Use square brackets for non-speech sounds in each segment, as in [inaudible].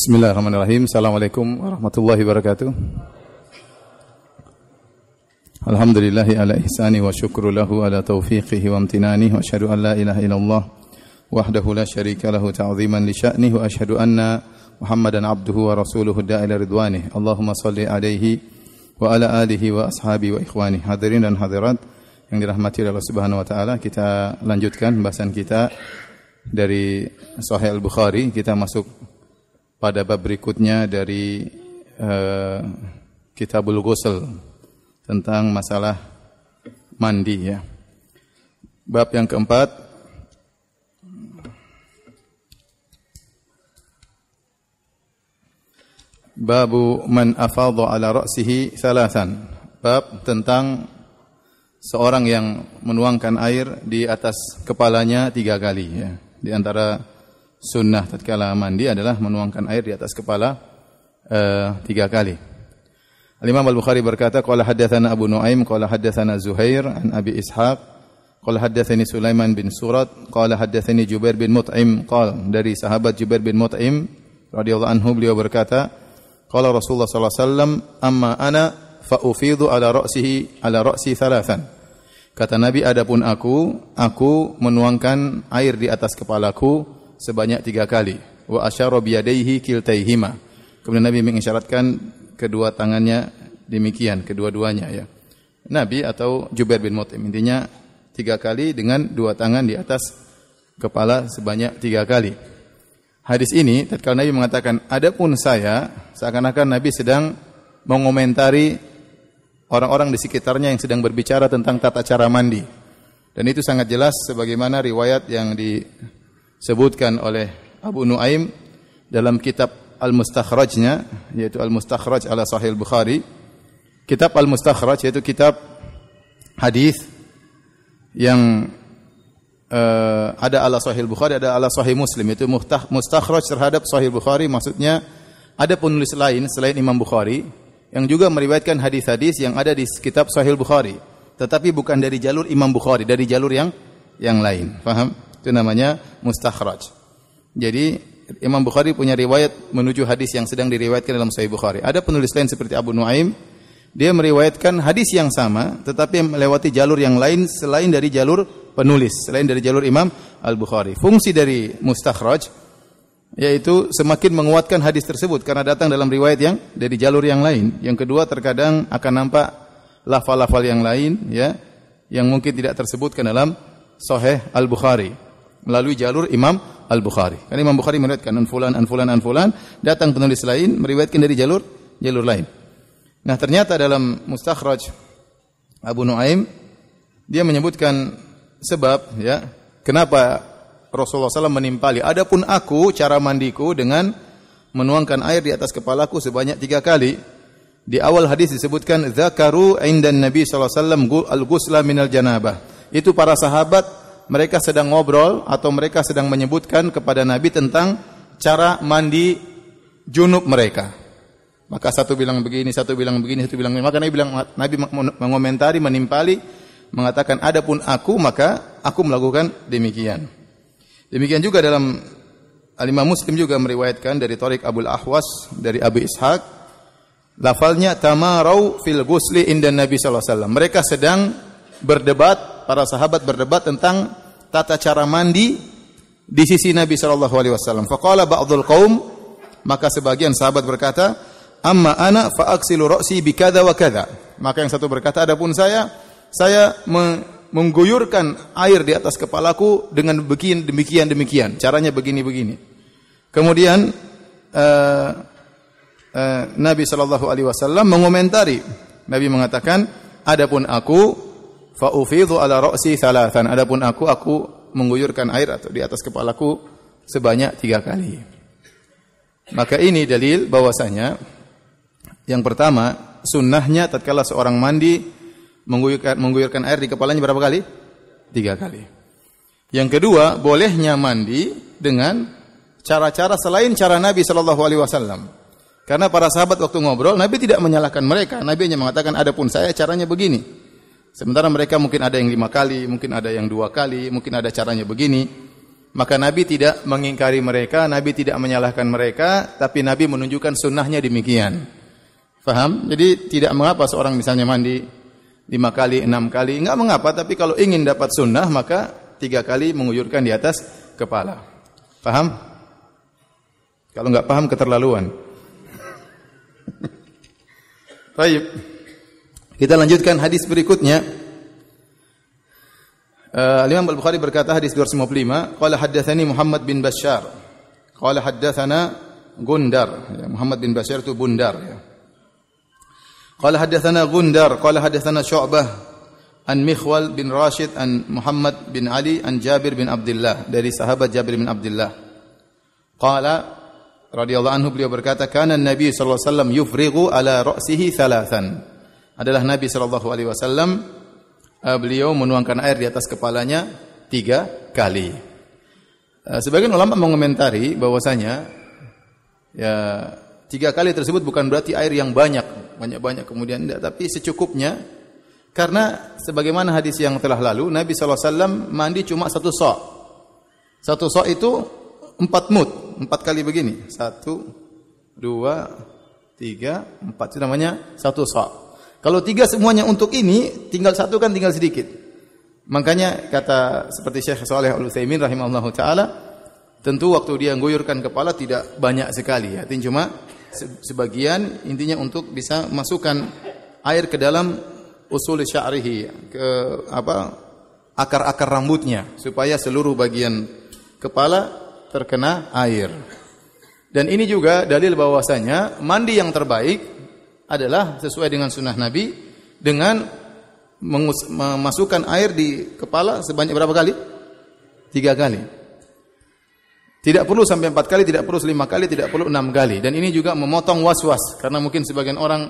Bismillahirrahmanirrahim. Assalamualaikum warahmatullahi wabarakatuh. Alhamdulillahi ala ihsani wa syukru lahu ala taufiqihi wa amtinani wa asyhadu an la ilaha illallah wahdahu la syarika lahu ta'ziman li sya'nihi wa asyhadu anna Muhammadan abduhu wa rasuluhu da'ila ridwanih. Allahumma salli alaihi wa ala alihi wa ashabi wa ikhwani. Hadirin dan hadirat yang dirahmati Allah Subhanahu wa taala, kita lanjutkan bahasan kita dari Sahih Al-Bukhari. Kita masuk pada bab berikutnya dari uh, Kitabul Ghusl tentang masalah mandi ya. Bab yang keempat Babu man afadha ala ra'sihi salasan. Bab tentang seorang yang menuangkan air di atas kepalanya tiga kali ya. Di antara sunnah tatkala mandi adalah menuangkan air di atas kepala uh, tiga kali. Al Imam Al Bukhari berkata, "Qala haddatsana Abu Nuaim, qala haddatsana Zuhair an Abi Ishaq, qala haddatsani Sulaiman bin Surat, qala haddatsani Jubair bin Mut'im, qala dari sahabat Jubair bin Mut'im radhiyallahu anhu beliau berkata, qala Rasulullah sallallahu alaihi wasallam, "Amma ana fa ufidu ala ra'sihi ala ra'si thalathan." Kata Nabi, adapun aku, aku menuangkan air di atas kepalaku sebanyak tiga kali. Wa asyara biyadaihi kiltaihima. Kemudian Nabi mengisyaratkan kedua tangannya demikian, kedua-duanya ya. Nabi atau Jubair bin Mut'im. Intinya tiga kali dengan dua tangan di atas kepala sebanyak tiga kali. Hadis ini tatkala Nabi mengatakan, "Adapun saya," seakan-akan Nabi sedang mengomentari orang-orang di sekitarnya yang sedang berbicara tentang tata cara mandi. Dan itu sangat jelas sebagaimana riwayat yang di disebutkan oleh Abu Nuaim dalam kitab Al-Mustakhrajnya yaitu Al-Mustakhraj ala Sahih Bukhari. Kitab Al-Mustakhraj yaitu kitab hadis yang uh, ada ala Sahih Bukhari, ada ala Sahih Muslim itu mustakhraj terhadap Sahih Bukhari maksudnya ada penulis lain selain Imam Bukhari yang juga meriwayatkan hadis-hadis yang ada di kitab Sahih Bukhari, tetapi bukan dari jalur Imam Bukhari, dari jalur yang yang lain. Faham? Itu namanya mustakhraj. Jadi Imam Bukhari punya riwayat menuju hadis yang sedang diriwayatkan dalam Sahih Bukhari. Ada penulis lain seperti Abu Nuaim, dia meriwayatkan hadis yang sama tetapi melewati jalur yang lain selain dari jalur penulis, selain dari jalur Imam Al-Bukhari. Fungsi dari mustakhraj yaitu semakin menguatkan hadis tersebut karena datang dalam riwayat yang dari jalur yang lain. Yang kedua terkadang akan nampak lafal-lafal yang lain ya yang mungkin tidak tersebutkan dalam Sahih Al-Bukhari melalui jalur Imam Al-Bukhari. Karena Imam Bukhari meriwayatkan anfulan anfulan anfulan, datang penulis lain meriwayatkan dari jalur jalur lain. Nah, ternyata dalam Mustakhraj Abu Nuaim dia menyebutkan sebab ya, kenapa Rasulullah SAW menimpali. Adapun aku cara mandiku dengan menuangkan air di atas kepalaku sebanyak tiga kali. Di awal hadis disebutkan zakaru indan Nabi SAW al-ghusla minal janabah. Itu para sahabat mereka sedang ngobrol atau mereka sedang menyebutkan kepada Nabi tentang cara mandi junub mereka. Maka satu bilang begini, satu bilang begini, satu bilang begini. Maka Nabi bilang Nabi mengomentari, menimpali, mengatakan adapun aku maka aku melakukan demikian. Demikian juga dalam Alimah Muslim juga meriwayatkan dari Tariq Abul Ahwas dari Abu Ishaq lafalnya tamarau fil ghusli inda Nabi sallallahu alaihi wasallam. Mereka sedang berdebat, para sahabat berdebat tentang tata cara mandi di sisi Nabi sallallahu alaihi wasallam. Faqala ba'dul qaum maka sebagian sahabat berkata, "Amma ana fa aksilu ra'si bi kadza wa kadza." Maka yang satu berkata, "Adapun saya, saya mengguyurkan air di atas kepalaku dengan begin demikian demikian. Caranya begini begini." Kemudian uh, uh, Nabi sallallahu alaihi wasallam mengomentari. Nabi mengatakan, "Adapun aku fa ufidhu ala ra'si thalathan adapun aku aku mengguyurkan air atau di atas kepalaku sebanyak tiga kali maka ini dalil bahwasanya yang pertama sunnahnya tatkala seorang mandi mengguyurkan mengguyurkan air di kepalanya berapa kali tiga kali yang kedua bolehnya mandi dengan cara-cara selain cara Nabi Shallallahu Alaihi Wasallam karena para sahabat waktu ngobrol Nabi tidak menyalahkan mereka Nabi hanya mengatakan adapun saya caranya begini Sementara mereka mungkin ada yang lima kali, mungkin ada yang dua kali, mungkin ada caranya begini. Maka Nabi tidak mengingkari mereka, Nabi tidak menyalahkan mereka, tapi Nabi menunjukkan sunnahnya demikian. Faham? Jadi tidak mengapa seorang misalnya mandi lima kali, enam kali, enggak mengapa. Tapi kalau ingin dapat sunnah, maka tiga kali menguyurkan di atas kepala. Faham? Kalau enggak paham keterlaluan. [laughs] Baik. Kita lanjutkan hadis berikutnya. Uh, eh, Imam Al-Bukhari berkata hadis 255, qala haddatsani Muhammad bin Bashar. Qala haddatsana Gundar. Ya, Muhammad bin Bashar itu Bundar ya. Qala haddatsana Gundar, qala haddatsana Syu'bah an Mikhwal bin Rashid an Muhammad bin Ali an Jabir bin Abdullah dari sahabat Jabir bin Abdullah. Qala radhiyallahu anhu beliau berkata kana Nabi sallallahu alaihi wasallam yufrighu ala ra'sihi thalathan adalah Nabi Shallallahu Alaihi Wasallam. Eh, beliau menuangkan air di atas kepalanya tiga kali. Eh, sebagian ulama mengomentari bahwasanya ya tiga kali tersebut bukan berarti air yang banyak banyak banyak kemudian tidak, tapi secukupnya karena sebagaimana hadis yang telah lalu Nabi saw mandi cuma satu sok. Satu sok itu empat mut, empat kali begini. Satu, dua, tiga, empat. Itu namanya satu sok. Kalau tiga semuanya untuk ini, tinggal satu kan tinggal sedikit. Makanya kata seperti Syekh Saleh Al Utsaimin rahimahullahu taala, tentu waktu dia mengguyurkan kepala tidak banyak sekali, ya. artinya cuma sebagian intinya untuk bisa masukkan air ke dalam usul sya'rihi, ke apa akar-akar rambutnya supaya seluruh bagian kepala terkena air. Dan ini juga dalil bahwasanya mandi yang terbaik adalah sesuai dengan sunnah Nabi dengan memasukkan air di kepala sebanyak berapa kali? Tiga kali. Tidak perlu sampai empat kali, tidak perlu lima kali, tidak perlu enam kali. Dan ini juga memotong was-was karena mungkin sebagian orang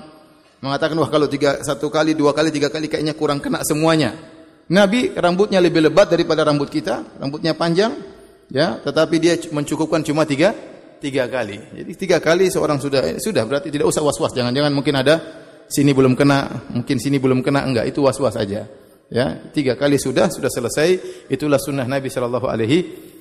mengatakan wah kalau tiga satu kali, dua kali, tiga kali kayaknya kurang kena semuanya. Nabi rambutnya lebih lebat daripada rambut kita, rambutnya panjang, ya, tetapi dia mencukupkan cuma tiga tiga kali. Jadi tiga kali seorang sudah eh, sudah berarti tidak usah was-was. Jangan-jangan mungkin ada sini belum kena, mungkin sini belum kena, enggak itu was-was aja. Ya, tiga kali sudah sudah selesai, itulah sunnah Nabi Shallallahu alaihi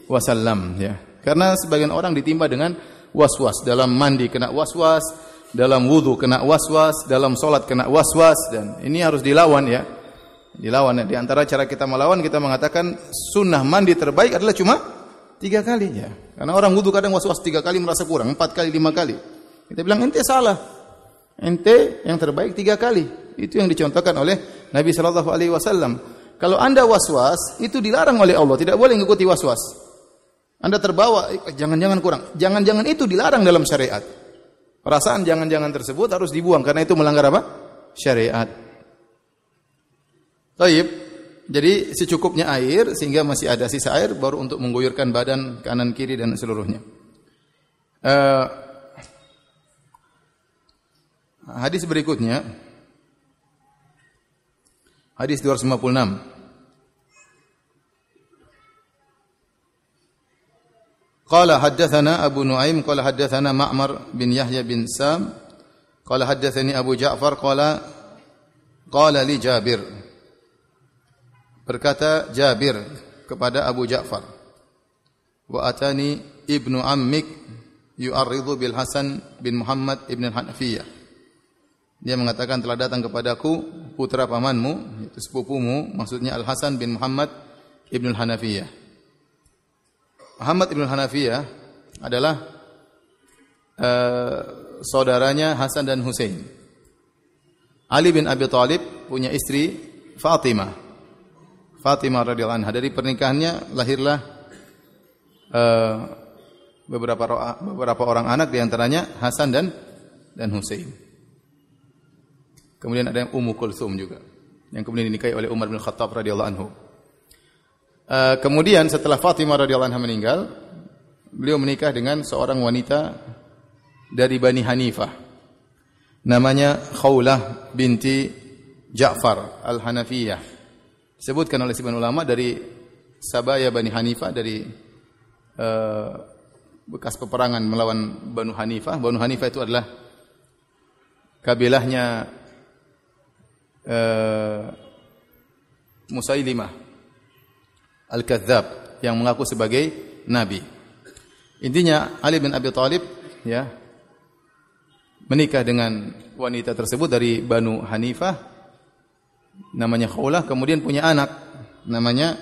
wasallam ya. Karena sebagian orang ditimpa dengan was-was dalam mandi kena was-was, dalam wudhu kena was-was, dalam solat kena was-was dan ini harus dilawan ya. Dilawan ya. Di antara cara kita melawan kita mengatakan sunnah mandi terbaik adalah cuma Tiga kalinya. Karena orang wudhu kadang was-was tiga kali merasa kurang, empat kali, lima kali. Kita bilang ente salah. Ente yang terbaik tiga kali. Itu yang dicontohkan oleh Nabi Shallallahu Alaihi Wasallam. Kalau anda was-was, itu dilarang oleh Allah. Tidak boleh mengikuti was-was. Anda terbawa, eh, jangan-jangan kurang. Jangan-jangan itu dilarang dalam syariat. Perasaan jangan-jangan tersebut harus dibuang karena itu melanggar apa? Syariat. Taib. Jadi secukupnya air sehingga masih ada sisa air baru untuk mengguyurkan badan kanan kiri dan seluruhnya. Uh, hadis berikutnya hadis 256. Qala haddatsana Abu Nuaim qala haddatsana Ma'mar bin Yahya bin Sam qala haddatsani Abu Ja'far qala qala li Jabir Berkata Jabir kepada Abu Ja'far, "Wa atani ibnu ammik yu'arridu bil Hasan bin Muhammad ibn Hanafiyah." Dia mengatakan telah datang kepadaku putra pamanmu, itu sepupumu, maksudnya Al Hasan bin Muhammad ibn Hanafiyah. Muhammad ibn Hanafiyah adalah uh, saudaranya Hasan dan Hussein. Ali bin Abi Thalib punya istri Fatimah. Fatimah radhiyallahu anha. Dari pernikahannya lahirlah uh, beberapa beberapa orang anak diantaranya Hasan dan dan Husain. Kemudian ada yang Ummu Kulsum juga yang kemudian dinikahi oleh Umar bin Khattab radhiyallahu anhu. Uh, kemudian setelah Fatimah radhiyallahu anha meninggal, beliau menikah dengan seorang wanita dari Bani Hanifah. Namanya Khawlah binti Ja'far Al-Hanafiyah. Sebutkan oleh sebagian ulama dari Sabaya Bani Hanifah dari eh, bekas peperangan melawan Banu Hanifah. Banu Hanifah itu adalah kabilahnya uh, Musailimah Al-Kadzab yang mengaku sebagai nabi. Intinya Ali bin Abi Thalib ya menikah dengan wanita tersebut dari Banu Hanifah namanya Khawlah kemudian punya anak namanya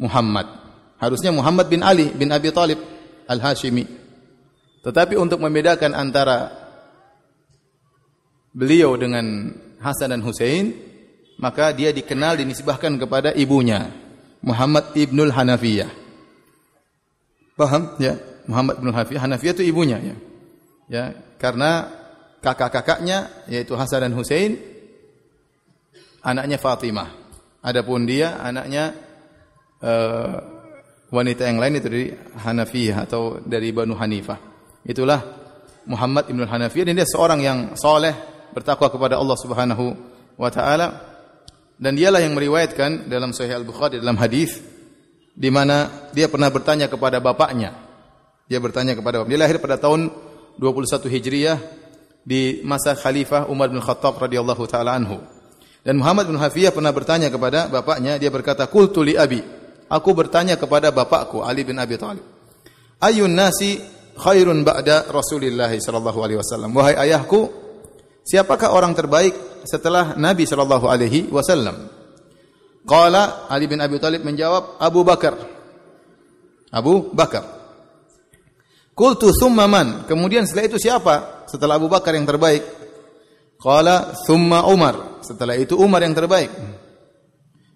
Muhammad. Harusnya Muhammad bin Ali bin Abi Talib Al-Hashimi. Tetapi untuk membedakan antara beliau dengan Hasan dan Hussein, maka dia dikenal dinisbahkan kepada ibunya, Muhammad ibnul Hanafiyah. Paham? Ya, Muhammad ibnul Hanafiyah. Hanafiyah itu ibunya ya. Ya, karena kakak-kakaknya yaitu Hasan dan Hussein anaknya Fatimah. Adapun dia anaknya uh, wanita yang lain itu dari Hanafiyah atau dari Banu Hanifah. Itulah Muhammad Ibn Hanafiyah dan dia seorang yang soleh bertakwa kepada Allah Subhanahu wa taala dan dialah yang meriwayatkan dalam Sahih Al-Bukhari dalam hadis di mana dia pernah bertanya kepada bapaknya. Dia bertanya kepada bapaknya. Dia lahir pada tahun 21 Hijriah di masa Khalifah Umar bin Khattab radhiyallahu taala anhu. Dan Muhammad bin Hafiyah pernah bertanya kepada bapaknya, dia berkata, "Qultu li abi." Aku bertanya kepada bapakku Ali bin Abi Thalib. "Ayun nasi khairun ba'da Rasulillah sallallahu alaihi wasallam?" Wahai ayahku, siapakah orang terbaik setelah Nabi sallallahu alaihi wasallam? Qala Ali bin Abi Thalib menjawab, "Abu Bakar." Abu Bakar. Qultu summa man? Kemudian setelah itu siapa? Setelah Abu Bakar yang terbaik. Qala thumma Umar. Setelah itu Umar yang terbaik.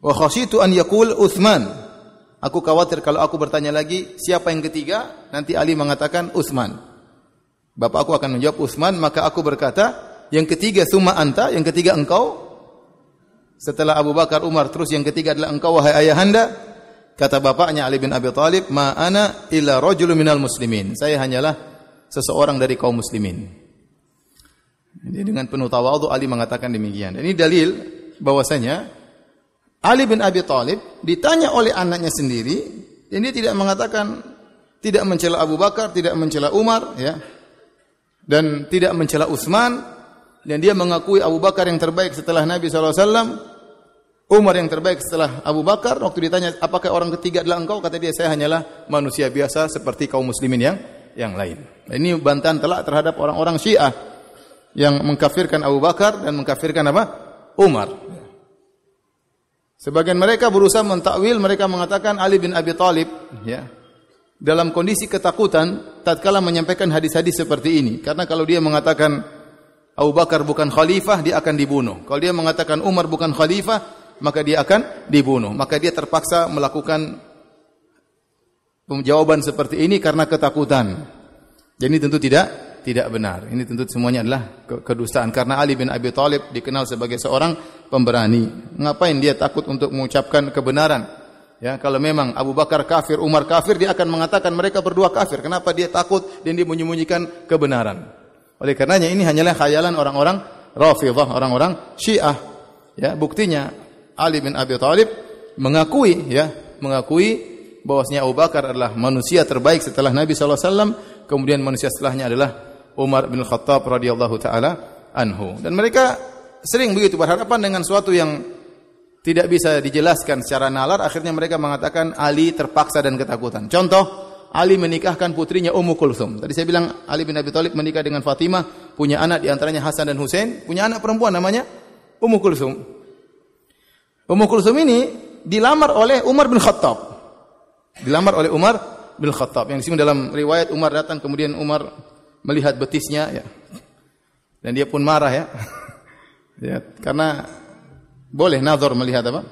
Wa khasyitu an yaqul Utsman. Aku khawatir kalau aku bertanya lagi siapa yang ketiga, nanti Ali mengatakan Utsman. aku akan menjawab Utsman, maka aku berkata, yang ketiga summa anta, yang ketiga engkau. Setelah Abu Bakar, Umar, terus yang ketiga adalah engkau wahai ayahanda. Kata bapaknya Ali bin Abi Thalib, "Ma ana illa rajulun minal muslimin." Saya hanyalah seseorang dari kaum muslimin. Jadi dengan penuh tawadhu Ali mengatakan demikian. Dan ini dalil bahwasanya Ali bin Abi Thalib ditanya oleh anaknya sendiri dan dia tidak mengatakan tidak mencela Abu Bakar, tidak mencela Umar ya. Dan tidak mencela Utsman dan dia mengakui Abu Bakar yang terbaik setelah Nabi sallallahu alaihi wasallam Umar yang terbaik setelah Abu Bakar waktu ditanya apakah orang ketiga adalah engkau kata dia saya hanyalah manusia biasa seperti kaum muslimin yang yang lain. Ini bantahan telak terhadap orang-orang Syiah yang mengkafirkan Abu Bakar dan mengkafirkan apa? Umar. Sebagian mereka berusaha mentakwil, mereka mengatakan Ali bin Abi Thalib ya. Dalam kondisi ketakutan tatkala menyampaikan hadis-hadis seperti ini karena kalau dia mengatakan Abu Bakar bukan khalifah dia akan dibunuh. Kalau dia mengatakan Umar bukan khalifah maka dia akan dibunuh. Maka dia terpaksa melakukan jawaban seperti ini karena ketakutan. Jadi tentu tidak tidak benar. Ini tentu semuanya adalah kedustaan karena Ali bin Abi Thalib dikenal sebagai seorang pemberani. Ngapain dia takut untuk mengucapkan kebenaran? Ya, kalau memang Abu Bakar kafir, Umar kafir, dia akan mengatakan mereka berdua kafir. Kenapa dia takut dan dia menyembunyikan kebenaran? Oleh karenanya ini hanyalah khayalan orang-orang Rafidhah, orang-orang Syiah. Ya, buktinya Ali bin Abi Thalib mengakui ya, mengakui bahwasanya Abu Bakar adalah manusia terbaik setelah Nabi sallallahu alaihi wasallam, kemudian manusia setelahnya adalah Umar bin Khattab radhiyallahu taala anhu. Dan mereka sering begitu berharapan dengan suatu yang tidak bisa dijelaskan secara nalar, akhirnya mereka mengatakan Ali terpaksa dan ketakutan. Contoh, Ali menikahkan putrinya Ummu Kulsum. Tadi saya bilang Ali bin Abi Thalib menikah dengan Fatimah, punya anak diantaranya Hasan dan Hussein, punya anak perempuan namanya Ummu Kulsum. Ummu Kulsum ini dilamar oleh Umar bin Khattab. Dilamar oleh Umar bin Khattab. Yang disini dalam riwayat Umar datang kemudian Umar melihat betisnya ya. Dan dia pun marah ya. [laughs] ya karena boleh nazar melihat apa?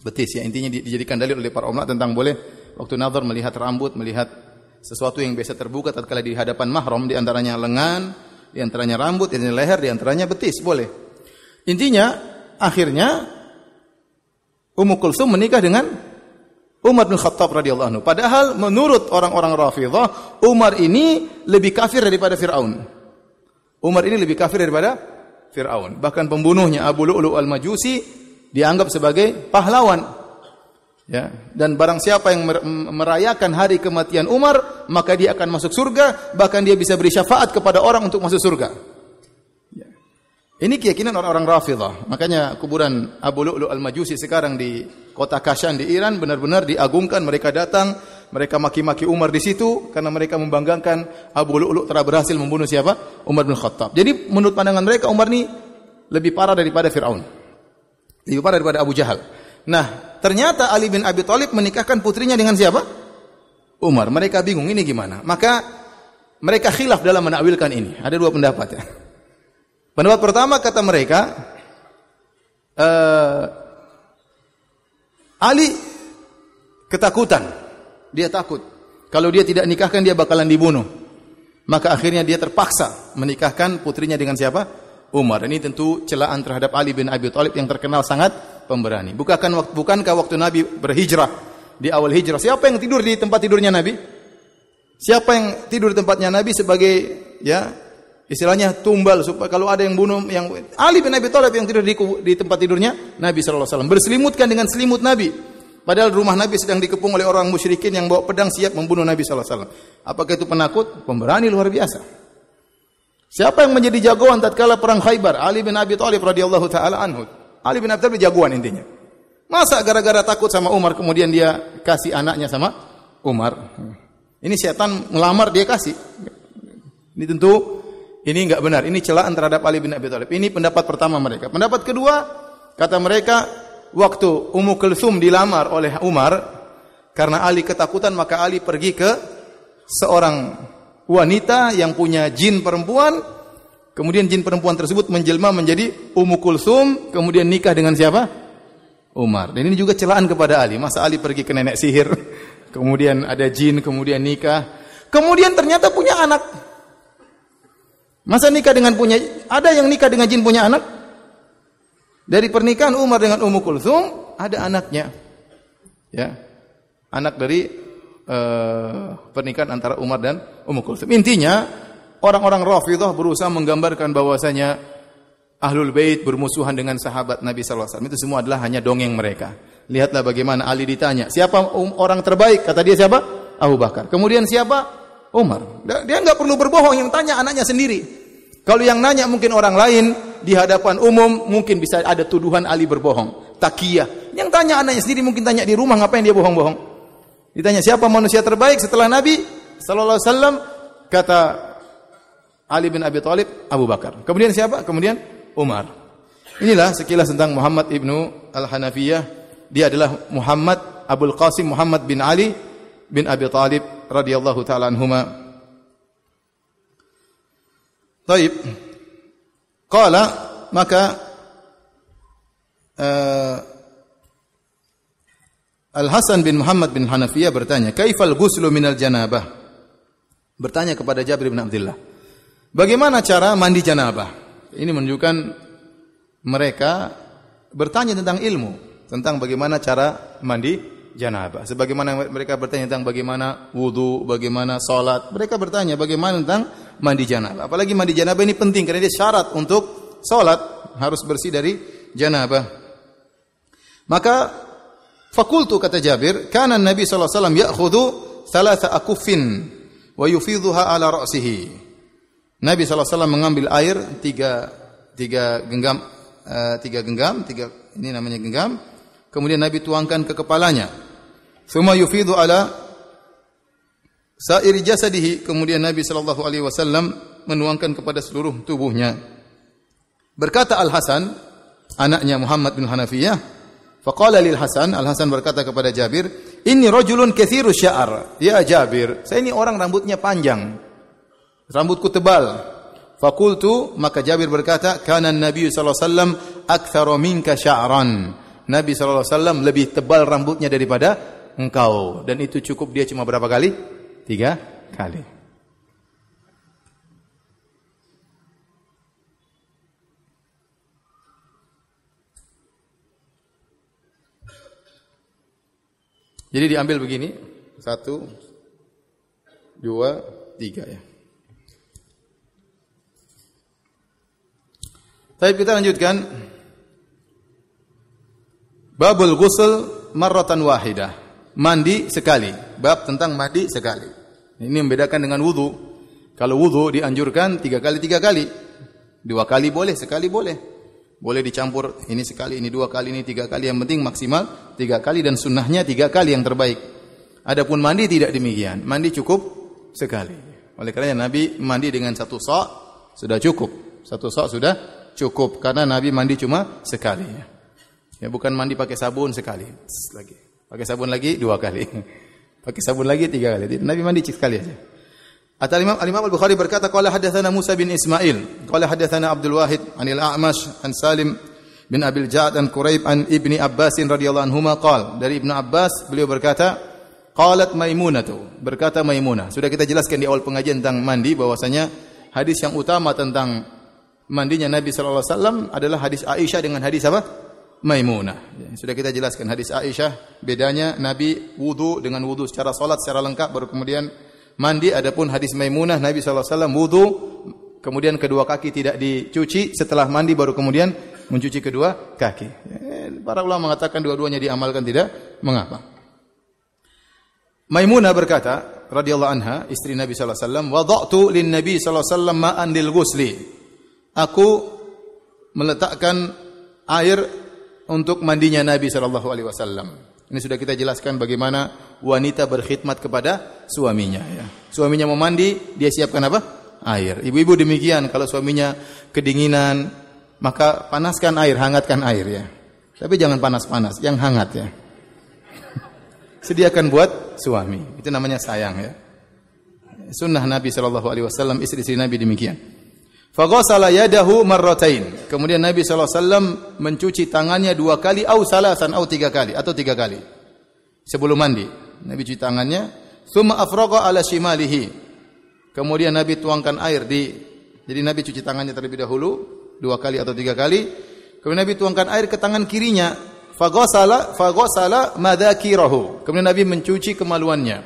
Betis ya. Intinya dijadikan dalil oleh para ulama tentang boleh waktu nazar melihat rambut, melihat sesuatu yang biasa terbuka tatkala di hadapan mahram di antaranya lengan, di antaranya rambut, di antaranya leher, di antaranya betis, boleh. Intinya akhirnya Ummu Kulsum menikah dengan Umar bin Khattab radhiyallahu anhu. Padahal menurut orang-orang Rafidhah, Umar ini lebih kafir daripada Firaun. Umar ini lebih kafir daripada Firaun. Bahkan pembunuhnya Abu Lu'lu al-Majusi dianggap sebagai pahlawan. Ya, dan barang siapa yang merayakan hari kematian Umar, maka dia akan masuk surga, bahkan dia bisa beri syafaat kepada orang untuk masuk surga. Ini keyakinan orang-orang Rafidah. Makanya kuburan Abu Lu'lu Al-Majusi sekarang di kota Kashan di Iran benar-benar diagungkan. Mereka datang, mereka maki-maki Umar di situ karena mereka membanggakan Abu Lu'lu telah berhasil membunuh siapa? Umar bin Khattab. Jadi menurut pandangan mereka Umar ini lebih parah daripada Firaun. Lebih parah daripada Abu Jahal. Nah, ternyata Ali bin Abi Thalib menikahkan putrinya dengan siapa? Umar. Mereka bingung ini gimana. Maka mereka khilaf dalam menakwilkan ini. Ada dua pendapat ya. Pendapat pertama kata mereka uh, Ali ketakutan. Dia takut. Kalau dia tidak nikahkan dia bakalan dibunuh. Maka akhirnya dia terpaksa menikahkan putrinya dengan siapa? Umar. Ini tentu celaan terhadap Ali bin Abi Thalib yang terkenal sangat pemberani. Bukakan waktu bukankah waktu Nabi berhijrah di awal hijrah? Siapa yang tidur di tempat tidurnya Nabi? Siapa yang tidur di tempatnya Nabi sebagai ya istilahnya tumbal supaya kalau ada yang bunuh yang Ali bin Abi Thalib yang tidur di, di tempat tidurnya Nabi sallallahu alaihi wasallam berselimutkan dengan selimut Nabi padahal rumah Nabi sedang dikepung oleh orang musyrikin yang bawa pedang siap membunuh Nabi sallallahu alaihi wasallam apakah itu penakut pemberani luar biasa siapa yang menjadi jagoan tatkala perang Khaybar Ali bin Abi Thalib radhiyallahu taala anhu Ali bin Abi Thalib jagoan intinya masa gara-gara takut sama Umar kemudian dia kasih anaknya sama Umar ini setan melamar dia kasih ini tentu ini enggak benar. Ini celaan terhadap Ali bin Abi Thalib. Ini pendapat pertama mereka. Pendapat kedua, kata mereka, waktu Ummu Kulsum dilamar oleh Umar, karena Ali ketakutan maka Ali pergi ke seorang wanita yang punya jin perempuan. Kemudian jin perempuan tersebut menjelma menjadi Ummu Kulsum, kemudian nikah dengan siapa? Umar. Dan ini juga celaan kepada Ali. Masa Ali pergi ke nenek sihir, [laughs] kemudian ada jin, kemudian nikah, kemudian ternyata punya anak Masa nikah dengan punya ada yang nikah dengan jin punya anak? Dari pernikahan Umar dengan Ummu Kulthum ada anaknya. Ya. Anak dari uh, pernikahan antara Umar dan Ummu Kulthum. Intinya orang-orang Rafidhah berusaha menggambarkan bahwasanya Ahlul Bait bermusuhan dengan sahabat Nabi sallallahu alaihi wasallam. Itu semua adalah hanya dongeng mereka. Lihatlah bagaimana Ali ditanya, siapa um, orang terbaik? Kata dia siapa? Abu Bakar. Kemudian siapa? Umar. Dia nggak perlu berbohong yang tanya anaknya sendiri. Kalau yang nanya mungkin orang lain di hadapan umum mungkin bisa ada tuduhan Ali berbohong, takiyah. Yang tanya anaknya sendiri mungkin tanya di rumah ngapain dia bohong-bohong. Ditanya siapa manusia terbaik setelah Nabi sallallahu alaihi wasallam kata Ali bin Abi Thalib Abu Bakar. Kemudian siapa? Kemudian Umar. Inilah sekilas tentang Muhammad ibnu Al-Hanafiyah. Dia adalah Muhammad Abdul Qasim Muhammad bin Ali bin Abi Thalib radhiyallahu taala ma. Taib. Kala maka uh, eh, Al Hasan bin Muhammad bin Hanafiyah bertanya, "Kaifal ghuslu al janabah?" Bertanya kepada Jabir bin Abdullah, "Bagaimana cara mandi janabah?" Ini menunjukkan mereka bertanya tentang ilmu, tentang bagaimana cara mandi janabah. Sebagaimana mereka bertanya tentang bagaimana wudu, bagaimana solat, mereka bertanya bagaimana tentang mandi janabah. Apalagi mandi janabah ini penting karena dia syarat untuk salat harus bersih dari janabah. Maka fakultu kata Jabir, kana Nabi sallallahu alaihi wasallam ya'khudhu thalatha akufin wa yufidhuha ala ra'sihi. Nabi sallallahu alaihi mengambil air tiga tiga genggam uh, tiga genggam, tiga ini namanya genggam. Kemudian Nabi tuangkan ke kepalanya. Suma yufidu ala sairi jasadihi kemudian Nabi sallallahu alaihi wasallam menuangkan kepada seluruh tubuhnya. Berkata Al Hasan, anaknya Muhammad bin Hanafiyah, faqala lil Hasan, Al Hasan berkata kepada Jabir, "Ini rajulun kathiru sya'ar." Ya Jabir, saya ini orang rambutnya panjang. Rambutku tebal. Fakultu maka Jabir berkata, "Kana Nabi sallallahu alaihi wasallam aktsara minka sya'ran." Nabi sallallahu alaihi wasallam lebih tebal rambutnya daripada engkau dan itu cukup dia cuma berapa kali? tiga kali. Jadi diambil begini, satu, dua, tiga ya. Tapi kita lanjutkan. Babul ghusl marratan wahidah. Mandi sekali. Bab tentang mandi sekali. Ini membedakan dengan wudhu. Kalau wudhu dianjurkan tiga kali tiga kali, dua kali boleh, sekali boleh. Boleh dicampur ini sekali, ini dua kali, ini tiga kali. Yang penting maksimal tiga kali dan sunnahnya tiga kali yang terbaik. Adapun mandi tidak demikian. Mandi cukup sekali. Oleh karena Nabi mandi dengan satu sok sudah cukup. Satu sok sudah cukup karena Nabi mandi cuma sekali. Ya bukan mandi pakai sabun sekali lagi. Pakai sabun lagi dua kali. Pakai sabun lagi tiga kali. Jadi, Nabi mandi sekali aja. Atal Imam Al Imam Al Bukhari berkata qala hadatsana Musa bin Ismail qala hadatsana Abdul Wahid anil A'mash an Salim bin Abil Ja'ad an Quraib an Ibni Abbas radhiyallahu anhuma qal dari Ibnu Abbas beliau berkata qalat Maimunatu berkata Maimunah sudah kita jelaskan di awal pengajian tentang mandi bahwasanya hadis yang utama tentang mandinya Nabi sallallahu alaihi wasallam adalah hadis Aisyah dengan hadis apa Maimunah. sudah kita jelaskan hadis Aisyah bedanya Nabi wudu dengan wudu secara solat secara lengkap baru kemudian mandi adapun hadis Maimunah Nabi saw wudu kemudian kedua kaki tidak dicuci setelah mandi baru kemudian mencuci kedua kaki. Eh, para ulama mengatakan dua-duanya diamalkan tidak mengapa. Maimunah berkata radhiyallahu anha istri Nabi saw wadaktu wada'tu lin Nabi saw alaihi ghusli. Aku meletakkan air untuk mandinya Nabi Shallallahu Alaihi Wasallam. Ini sudah kita jelaskan bagaimana wanita berkhidmat kepada suaminya. Ya. Suaminya mau mandi, dia siapkan apa? Air. Ibu-ibu demikian. Kalau suaminya kedinginan, maka panaskan air, hangatkan air ya. Tapi jangan panas-panas, yang hangat ya. [laughs] Sediakan buat suami. Itu namanya sayang ya. Sunnah Nabi Shallallahu Alaihi Wasallam, istri-istri Nabi demikian. Fagosala yadahu marrotain. Kemudian Nabi SAW alaihi mencuci tangannya dua kali au salasan au tiga kali atau tiga kali. Sebelum mandi, Nabi cuci tangannya, summa afroko ala shimalihi. Kemudian Nabi tuangkan air di jadi Nabi cuci tangannya terlebih dahulu dua kali atau tiga kali. Kemudian Nabi tuangkan air ke tangan kirinya. fagosala fagosala madakirahu. Kemudian Nabi mencuci kemaluannya.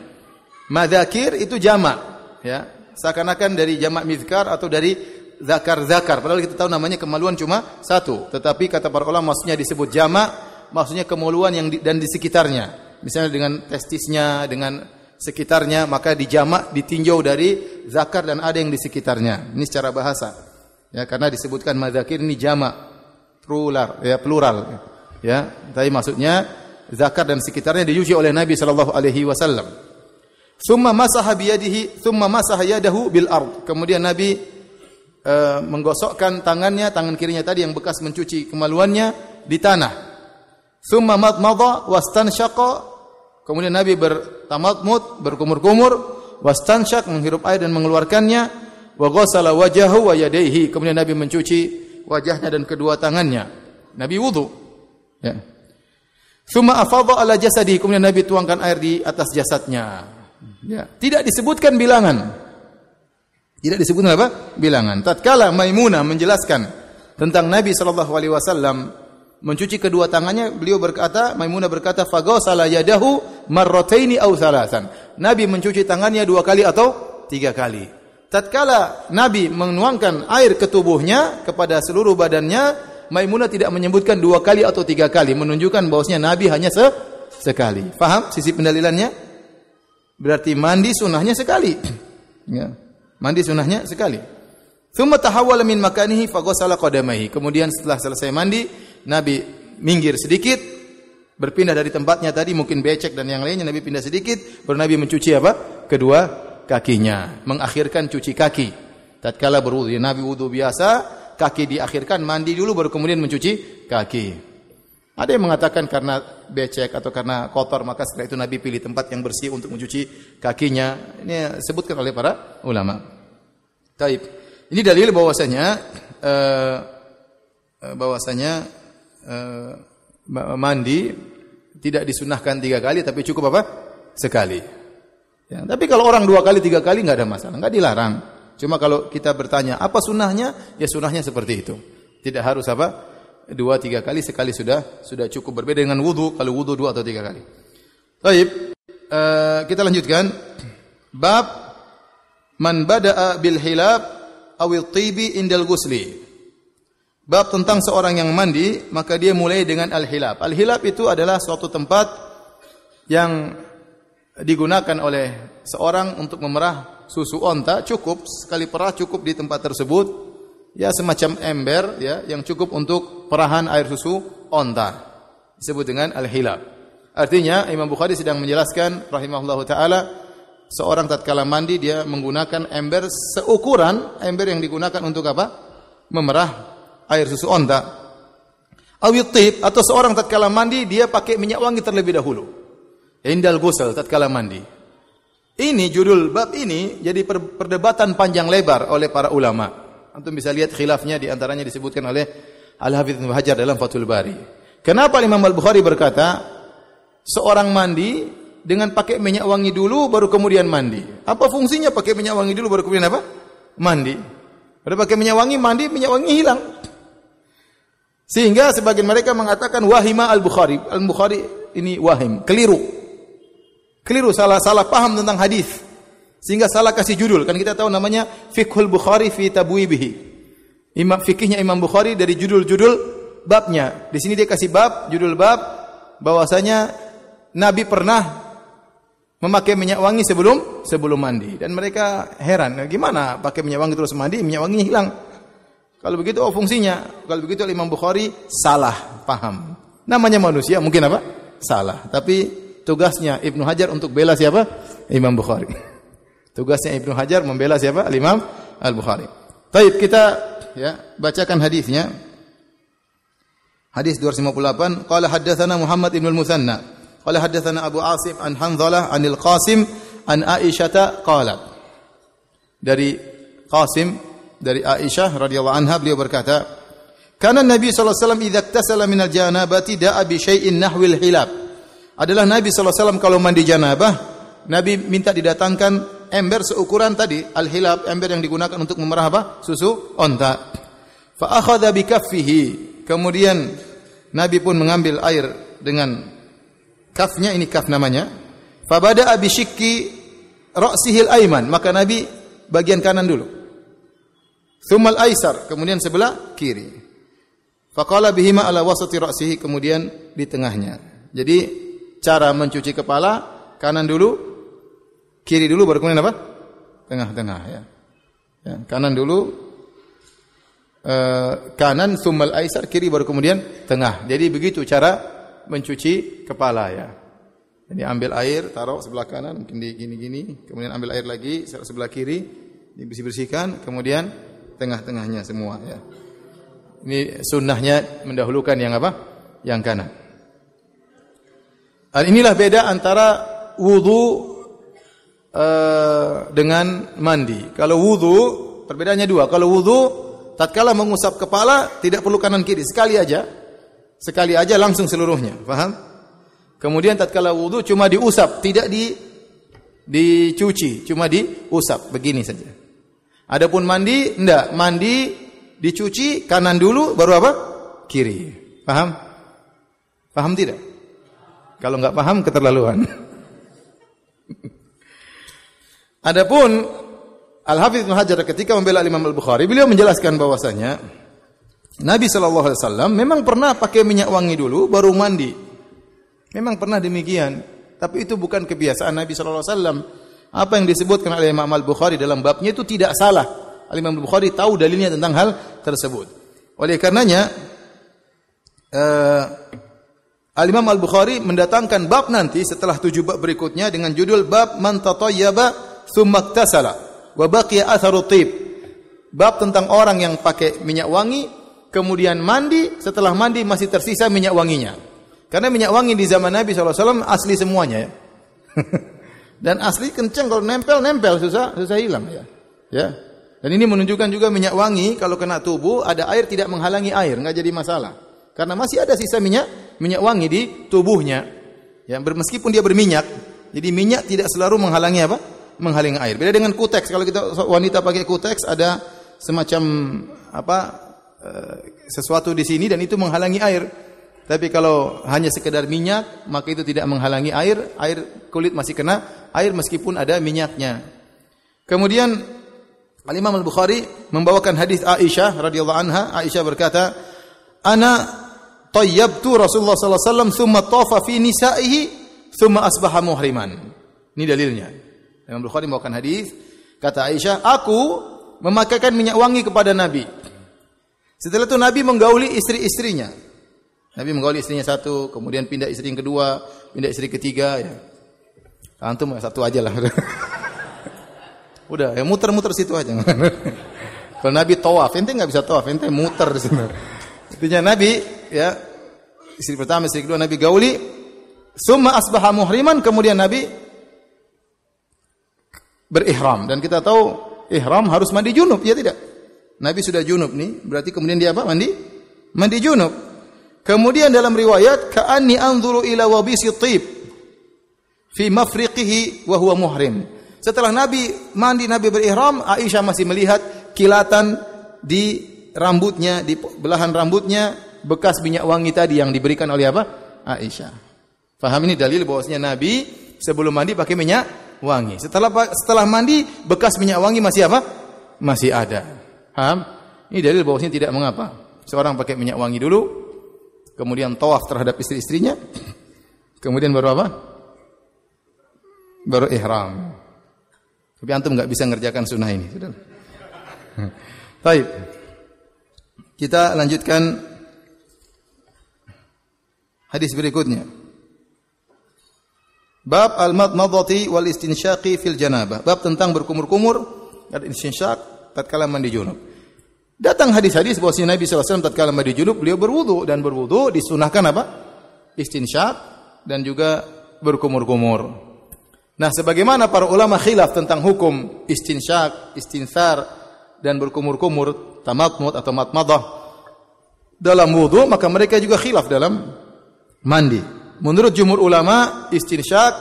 Madakir itu jama' ya. Seakan-akan dari jamak mizkar atau dari zakar-zakar. Padahal kita tahu namanya kemaluan cuma satu. Tetapi kata para ulama maksudnya disebut jama, maksudnya kemaluan yang di, dan di sekitarnya. Misalnya dengan testisnya, dengan sekitarnya, maka jama, ditinjau dari zakar dan ada yang di sekitarnya. Ini secara bahasa. Ya, karena disebutkan madzakir ini jama, plural, ya plural. Ya, tapi maksudnya zakar dan sekitarnya diuji oleh Nabi sallallahu alaihi wasallam. Thumma masaha biyadihi, thumma masaha yadahu bil ard. Kemudian Nabi e, menggosokkan tangannya, tangan kirinya tadi yang bekas mencuci kemaluannya di tanah. Thumma matmadha wastansyaqa. Kemudian Nabi bertamatmud, berkumur-kumur, wastansyaq menghirup air dan mengeluarkannya, wa ghassala wajahu wa yadayhi. Kemudian Nabi mencuci wajahnya dan kedua tangannya. Nabi wudu. Ya. Thumma afadha ala jasadihi. Kemudian Nabi tuangkan air di atas jasadnya. Ya. Tidak disebutkan bilangan. Tidak disebut apa? Bilangan. Tatkala Maimunah menjelaskan tentang Nabi sallallahu alaihi wasallam mencuci kedua tangannya, beliau berkata, Maimunah berkata, "Faghasala yadahu marrataini aw thalathan." Nabi mencuci tangannya dua kali atau tiga kali. Tatkala Nabi menuangkan air ke tubuhnya kepada seluruh badannya, Maimunah tidak menyebutkan dua kali atau tiga kali, menunjukkan bahwasanya Nabi hanya se sekali. Faham sisi pendalilannya? Berarti mandi sunnahnya sekali. [clears throat] Ya. Mandi sunnahnya sekali. Thumma tahawwala min makanihi faghsala qadamaihi. Kemudian setelah selesai mandi, Nabi minggir sedikit, berpindah dari tempatnya tadi mungkin becek dan yang lainnya Nabi pindah sedikit, baru Nabi mencuci apa? Kedua kakinya, mengakhirkan cuci kaki. Tatkala berwudu, ya Nabi wudu biasa, kaki diakhirkan, mandi dulu baru kemudian mencuci kaki. Ada yang mengatakan karena becek atau karena kotor maka setelah itu Nabi pilih tempat yang bersih untuk mencuci kakinya. Ini sebutkan oleh para ulama. Taib. Ini dalil bahwasanya eh, eh, bahwasanya eh, mandi tidak disunahkan tiga kali tapi cukup apa? Sekali. Ya, tapi kalau orang dua kali tiga kali nggak ada masalah, nggak dilarang. Cuma kalau kita bertanya apa sunahnya, ya sunahnya seperti itu. Tidak harus apa? dua tiga kali sekali sudah sudah cukup berbeda dengan wudu kalau wudu dua atau tiga kali. Baik, uh, eh, kita lanjutkan bab man bada'a bil hilab awil tibi indal gusli. Bab tentang seorang yang mandi, maka dia mulai dengan al-hilab. Al-hilab itu adalah suatu tempat yang digunakan oleh seorang untuk memerah susu onta cukup sekali perah cukup di tempat tersebut ya semacam ember ya yang cukup untuk perahan air susu onta. Disebut dengan al-hilab. Artinya Imam Bukhari sedang menjelaskan rahimahullahu taala seorang tatkala mandi dia menggunakan ember seukuran ember yang digunakan untuk apa? Memerah air susu onta. Awitib atau seorang tatkala mandi dia pakai minyak wangi terlebih dahulu. Indal gusel tatkala mandi. Ini judul bab ini jadi perdebatan panjang lebar oleh para ulama. Antum bisa lihat khilafnya di antaranya disebutkan oleh Al-Hafidz Ibnu Hajar dalam Fathul Bari. Kenapa Imam Al-Bukhari berkata seorang mandi dengan pakai minyak wangi dulu baru kemudian mandi. Apa fungsinya pakai minyak wangi dulu baru kemudian apa? Mandi. Kalau pakai minyak wangi mandi minyak wangi hilang. Sehingga sebagian mereka mengatakan wahima Al-Bukhari. Al-Bukhari ini wahim, keliru. Keliru salah salah paham tentang hadis. Sehingga salah kasih judul. Kan kita tahu namanya Fiqhul Bukhari fi Tabwibihi. Imam fikihnya Imam Bukhari dari judul-judul babnya. Di sini dia kasih bab, judul bab bahwasanya Nabi pernah memakai minyak wangi sebelum sebelum mandi dan mereka heran, nah, gimana pakai minyak wangi terus mandi, minyak wanginya hilang. Kalau begitu oh fungsinya. Kalau begitu Imam Bukhari salah paham. Namanya manusia mungkin apa? Salah. Tapi tugasnya Ibnu Hajar untuk bela siapa? Imam Bukhari. [laughs] Tugasnya Ibnu Hajar membela siapa? Al Imam Al-Bukhari. Baik, kita ya, bacakan hadisnya. Hadis 258, qala haddatsana Muhammad ibn al-Musanna, qala haddatsana Abu Asim an Hanzalah anil Qasim an Aisyah qalat. Dari Qasim dari Aisyah radhiyallahu anha beliau berkata, "Kana Nabi sallallahu alaihi wasallam idza iktasala min al-janabati da'a bi syai'in nahwil hilab." Adalah Nabi sallallahu alaihi wasallam kalau mandi janabah, Nabi minta didatangkan ember seukuran tadi al-hilab ember yang digunakan untuk memerah apa? Susu onta. Fa akhadha bi kaffihi. Kemudian Nabi pun mengambil air dengan kafnya ini kaf namanya. Fa bada'a bi shikki ra'sihil aiman. Maka Nabi bagian kanan dulu. Thumal aisar, kemudian sebelah kiri. Faqala bihima ala wasati ra'sihi kemudian di tengahnya. Jadi cara mencuci kepala kanan dulu, Kiri dulu baru kemudian apa? Tengah-tengah ya. ya. Kanan dulu e, kanan sumal aisar kiri baru kemudian tengah. Jadi begitu cara mencuci kepala ya. Jadi ambil air, taruh sebelah kanan, mungkin di gini-gini, kemudian ambil air lagi sebelah kiri, dibersih-bersihkan, kemudian tengah-tengahnya semua ya. Ini sunnahnya mendahulukan yang apa? Yang kanan. Inilah beda antara wudu Eh, dengan mandi. Kalau wudu, perbedaannya dua. Kalau wudu, tatkala mengusap kepala tidak perlu kanan kiri, sekali aja. Sekali aja langsung seluruhnya, paham? Kemudian tatkala wudu cuma diusap, tidak di dicuci, cuma diusap begini saja. Adapun mandi, enggak, mandi dicuci kanan dulu baru apa? kiri. Paham? Paham tidak? Kalau enggak paham keterlaluan. [laughs] Adapun Al-Hafidz Ibnu Hajar ketika membela Imam Al-Bukhari, beliau menjelaskan bahwasanya Nabi sallallahu alaihi wasallam memang pernah pakai minyak wangi dulu baru mandi. Memang pernah demikian, tapi itu bukan kebiasaan Nabi sallallahu alaihi wasallam. Apa yang disebutkan oleh Imam Al-Bukhari dalam babnya itu tidak salah. Al-Imam Al-Bukhari tahu dalilnya tentang hal tersebut. Oleh karenanya uh, Al-Imam Al-Bukhari mendatangkan bab nanti setelah tujuh bab berikutnya dengan judul bab man tatayyaba thumma salah wa baqiya atharu Bab tentang orang yang pakai minyak wangi kemudian mandi, setelah mandi masih tersisa minyak wanginya. Karena minyak wangi di zaman Nabi SAW asli semuanya ya. [laughs] Dan asli kenceng kalau nempel nempel susah susah hilang ya. Ya. Dan ini menunjukkan juga minyak wangi kalau kena tubuh ada air tidak menghalangi air, nggak jadi masalah. Karena masih ada sisa minyak minyak wangi di tubuhnya. Ya, meskipun dia berminyak, jadi minyak tidak selalu menghalangi apa? menghalangi air. Beda dengan kuteks. Kalau kita wanita pakai kuteks ada semacam apa eh, sesuatu di sini dan itu menghalangi air. Tapi kalau hanya sekedar minyak, maka itu tidak menghalangi air. Air kulit masih kena air meskipun ada minyaknya. Kemudian Al Imam Al Bukhari membawakan hadis Aisyah radhiyallahu anha. Aisyah berkata, "Ana tayyabtu Rasulullah sallallahu alaihi wasallam, tsumma tawafa fi nisa'ihi, tsumma asbaha muhriman." Ini dalilnya. Imam Bukhari membawakan hadis, kata Aisyah, aku memakaikan minyak wangi kepada Nabi. Setelah itu Nabi menggauli istri-istrinya. Nabi menggauli istrinya satu, kemudian pindah istri yang kedua, pindah istri ketiga. Ya. Antum satu aja lah. [laughs] Udah, ya muter-muter situ aja. [laughs] Kalau Nabi tawaf, ente nggak bisa tawaf, ente muter di sana. Intinya Nabi ya istri pertama, istri kedua Nabi gauli, summa asbaha muhriman, kemudian Nabi berihram dan kita tahu ihram harus mandi junub ya tidak Nabi sudah junub nih berarti kemudian dia apa mandi mandi junub kemudian dalam riwayat kaani anzuru ila wabisi tib fi mafriqihi wa huwa muhrim setelah Nabi mandi Nabi berihram Aisyah masih melihat kilatan di rambutnya di belahan rambutnya bekas minyak wangi tadi yang diberikan oleh apa Aisyah Faham ini dalil bahwasanya Nabi sebelum mandi pakai minyak wangi. Setelah setelah mandi bekas minyak wangi masih apa? Masih ada. Paham? Ini dalil bahwasanya tidak mengapa. Seorang pakai minyak wangi dulu, kemudian tawaf terhadap istri-istrinya, [coughs] kemudian baru apa? Baru ihram. Tapi antum nggak bisa ngerjakan sunnah ini. Sudah. [laughs] Baik. Kita lanjutkan hadis berikutnya. Bab al-madmadati wal istinsyaqi fil janabah. Bab tentang berkumur-kumur dan istinsyak tatkala mandi junub. Datang hadis-hadis bahwa si Nabi SAW tatkala mandi junub beliau berwudu dan berwudu disunahkan apa? Istinsyak dan juga berkumur-kumur. Nah, sebagaimana para ulama khilaf tentang hukum istinsyak, istinsar dan berkumur-kumur, tamatmud atau matmadah dalam wudu, maka mereka juga khilaf dalam mandi menurut jumhur ulama istinsyak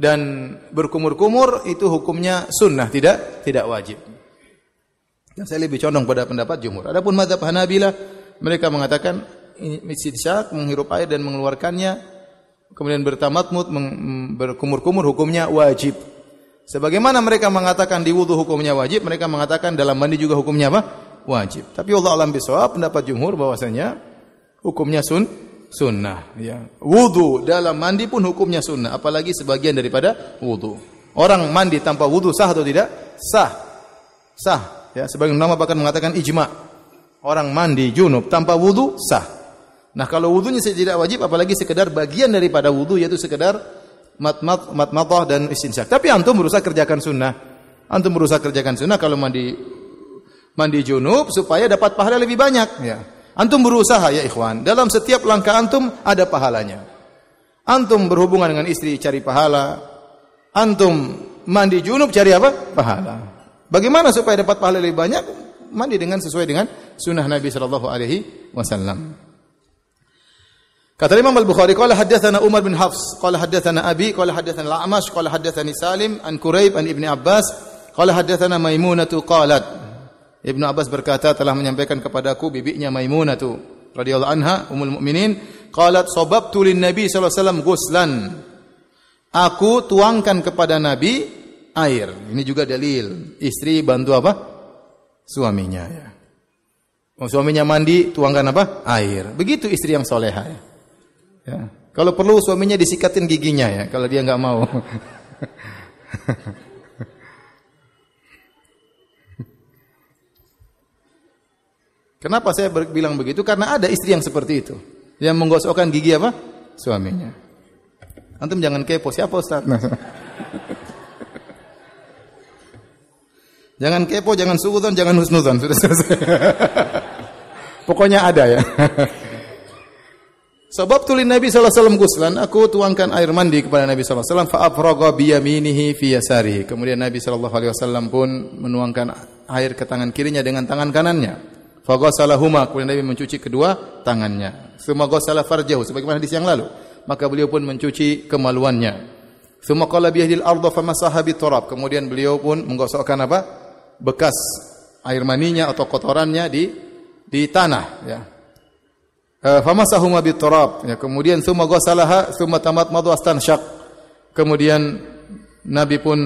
dan berkumur-kumur itu hukumnya sunnah, tidak tidak wajib. Yang saya lebih condong pada pendapat jumhur. Adapun mazhab hanabila mereka mengatakan istinsyak menghirup air dan mengeluarkannya kemudian bertamatmut berkumur-kumur hukumnya wajib. Sebagaimana mereka mengatakan di wudhu hukumnya wajib, mereka mengatakan dalam mandi juga hukumnya apa? wajib. Tapi Allah alam bisawab pendapat jumhur bahwasanya hukumnya sun sunnah ya. Wudu dalam mandi pun hukumnya sunnah apalagi sebagian daripada wudu. Orang mandi tanpa wudu sah atau tidak? Sah. Sah ya sebagian ulama bahkan mengatakan ijma. Orang mandi junub tanpa wudu sah. Nah kalau wudunya tidak wajib apalagi sekedar bagian daripada wudu yaitu sekedar matmat matmatah dan istinjak. Tapi antum berusaha kerjakan sunnah. Antum berusaha kerjakan sunnah kalau mandi mandi junub supaya dapat pahala lebih banyak ya. Antum berusaha ya ikhwan. Dalam setiap langkah antum ada pahalanya. Antum berhubungan dengan istri cari pahala. Antum mandi junub cari apa? Pahala. Bagaimana supaya dapat pahala lebih banyak? Mandi dengan sesuai dengan sunnah Nabi sallallahu alaihi wasallam. Kata Imam Al-Bukhari, qala haddatsana Umar bin Hafs, qala haddatsana Abi, qala haddatsana Al-A'mash, qala haddatsani Salim an Quraib an Ibni Abbas, qala haddatsana Maimunatu qalat Ibnu Abbas berkata telah menyampaikan kepadaku bibinya Maimunah tu radhiyallahu anha ummul mukminin qalat sababtu lin nabi sallallahu alaihi wasallam ghuslan aku tuangkan kepada nabi air ini juga dalil istri bantu apa suaminya ya oh, suaminya mandi tuangkan apa air begitu istri yang soleha ya, ya. kalau perlu suaminya disikatin giginya ya kalau dia nggak mau [laughs] Kenapa saya bilang begitu? Karena ada istri yang seperti itu. Yang menggosokkan gigi apa? Suaminya. Antum jangan kepo, siapa Ustaz? Nah. [laughs] jangan kepo, jangan suudon, jangan husnutan. Sudah selesai. [laughs] Pokoknya ada ya. Sebab [laughs] tulin Nabi SAW guslan, aku tuangkan air mandi kepada Nabi SAW. Fa'afrogo biyaminihi fiyasari. Kemudian Nabi SAW pun menuangkan air ke tangan kirinya dengan tangan kanannya. Faghasalahuma kemudian Nabi mencuci kedua tangannya. Suma ghassala farjahu sebagaimana hadis yang lalu. Maka beliau pun mencuci kemaluannya. Semoga qala bi ardo ardh famasaha bi Kemudian beliau pun menggosokkan apa? bekas air maninya atau kotorannya di di tanah ya. Eh, Famasahuma bi turab. Ya, kemudian suma ghassalaha suma tamatmadu syak, Kemudian Nabi pun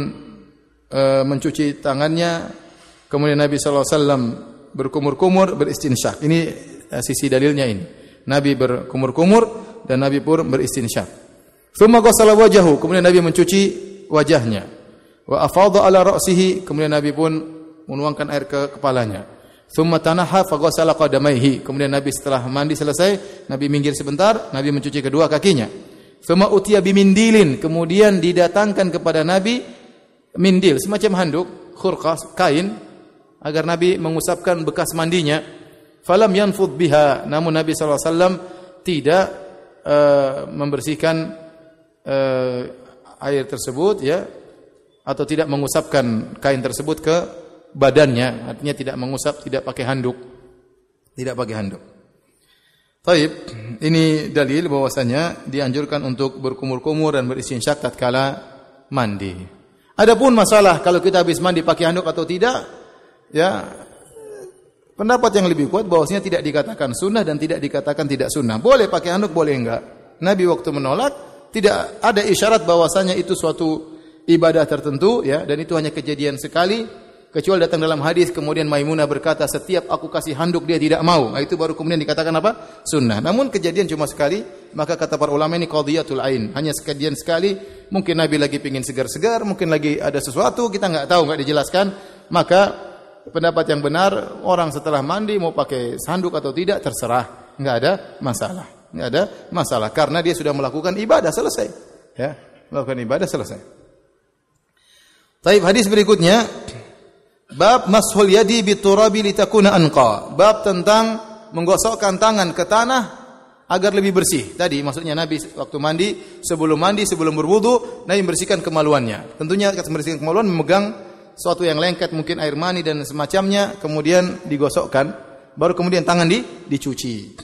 e, mencuci tangannya. Kemudian Nabi saw berkumur-kumur beristinsyak. Ini eh, sisi dalilnya ini. Nabi berkumur-kumur dan Nabi pun beristinsyak. Tsumma ghassala wajahu, kemudian Nabi mencuci wajahnya. Wa afadha ala ra'sihi, kemudian Nabi pun menuangkan air ke kepalanya. Thumma tanaha faghasala qadamaihi. Kemudian Nabi setelah mandi selesai, Nabi minggir sebentar, Nabi mencuci kedua kakinya. Thumma utiya bimindilin. Kemudian didatangkan kepada Nabi mindil, semacam handuk, khurqah, kain agar Nabi mengusapkan bekas mandinya. Falam yanfud biha, namun Nabi saw tidak uh, membersihkan uh, air tersebut ya atau tidak mengusapkan kain tersebut ke badannya, artinya tidak mengusap, tidak pakai handuk. Tidak pakai handuk. Taib, ini dalil bahwasanya dianjurkan untuk berkumur-kumur dan syakat tatkala mandi. Adapun masalah kalau kita habis mandi pakai handuk atau tidak, ya pendapat yang lebih kuat bahwasanya tidak dikatakan sunnah dan tidak dikatakan tidak sunnah. Boleh pakai handuk, boleh enggak. Nabi waktu menolak tidak ada isyarat bahwasanya itu suatu ibadah tertentu ya dan itu hanya kejadian sekali kecuali datang dalam hadis kemudian Maimunah berkata setiap aku kasih handuk dia tidak mau. Nah, itu baru kemudian dikatakan apa? sunnah. Namun kejadian cuma sekali, maka kata para ulama ini qadhiyatul ain, hanya sekejadian sekali, mungkin Nabi lagi pingin segar-segar, mungkin lagi ada sesuatu kita nggak tahu, nggak dijelaskan, maka pendapat yang benar orang setelah mandi mau pakai sanduk atau tidak terserah, nggak ada masalah, nggak ada masalah karena dia sudah melakukan ibadah selesai, ya melakukan ibadah selesai. Taib hadis berikutnya bab mashul yadi biturabi litakuna anqa. Bab tentang menggosokkan tangan ke tanah agar lebih bersih. Tadi maksudnya Nabi waktu mandi, sebelum mandi, sebelum berwudu, Nabi membersihkan kemaluannya. Tentunya membersihkan kemaluan memegang suatu yang lengket mungkin air mani dan semacamnya kemudian digosokkan baru kemudian tangan di, dicuci.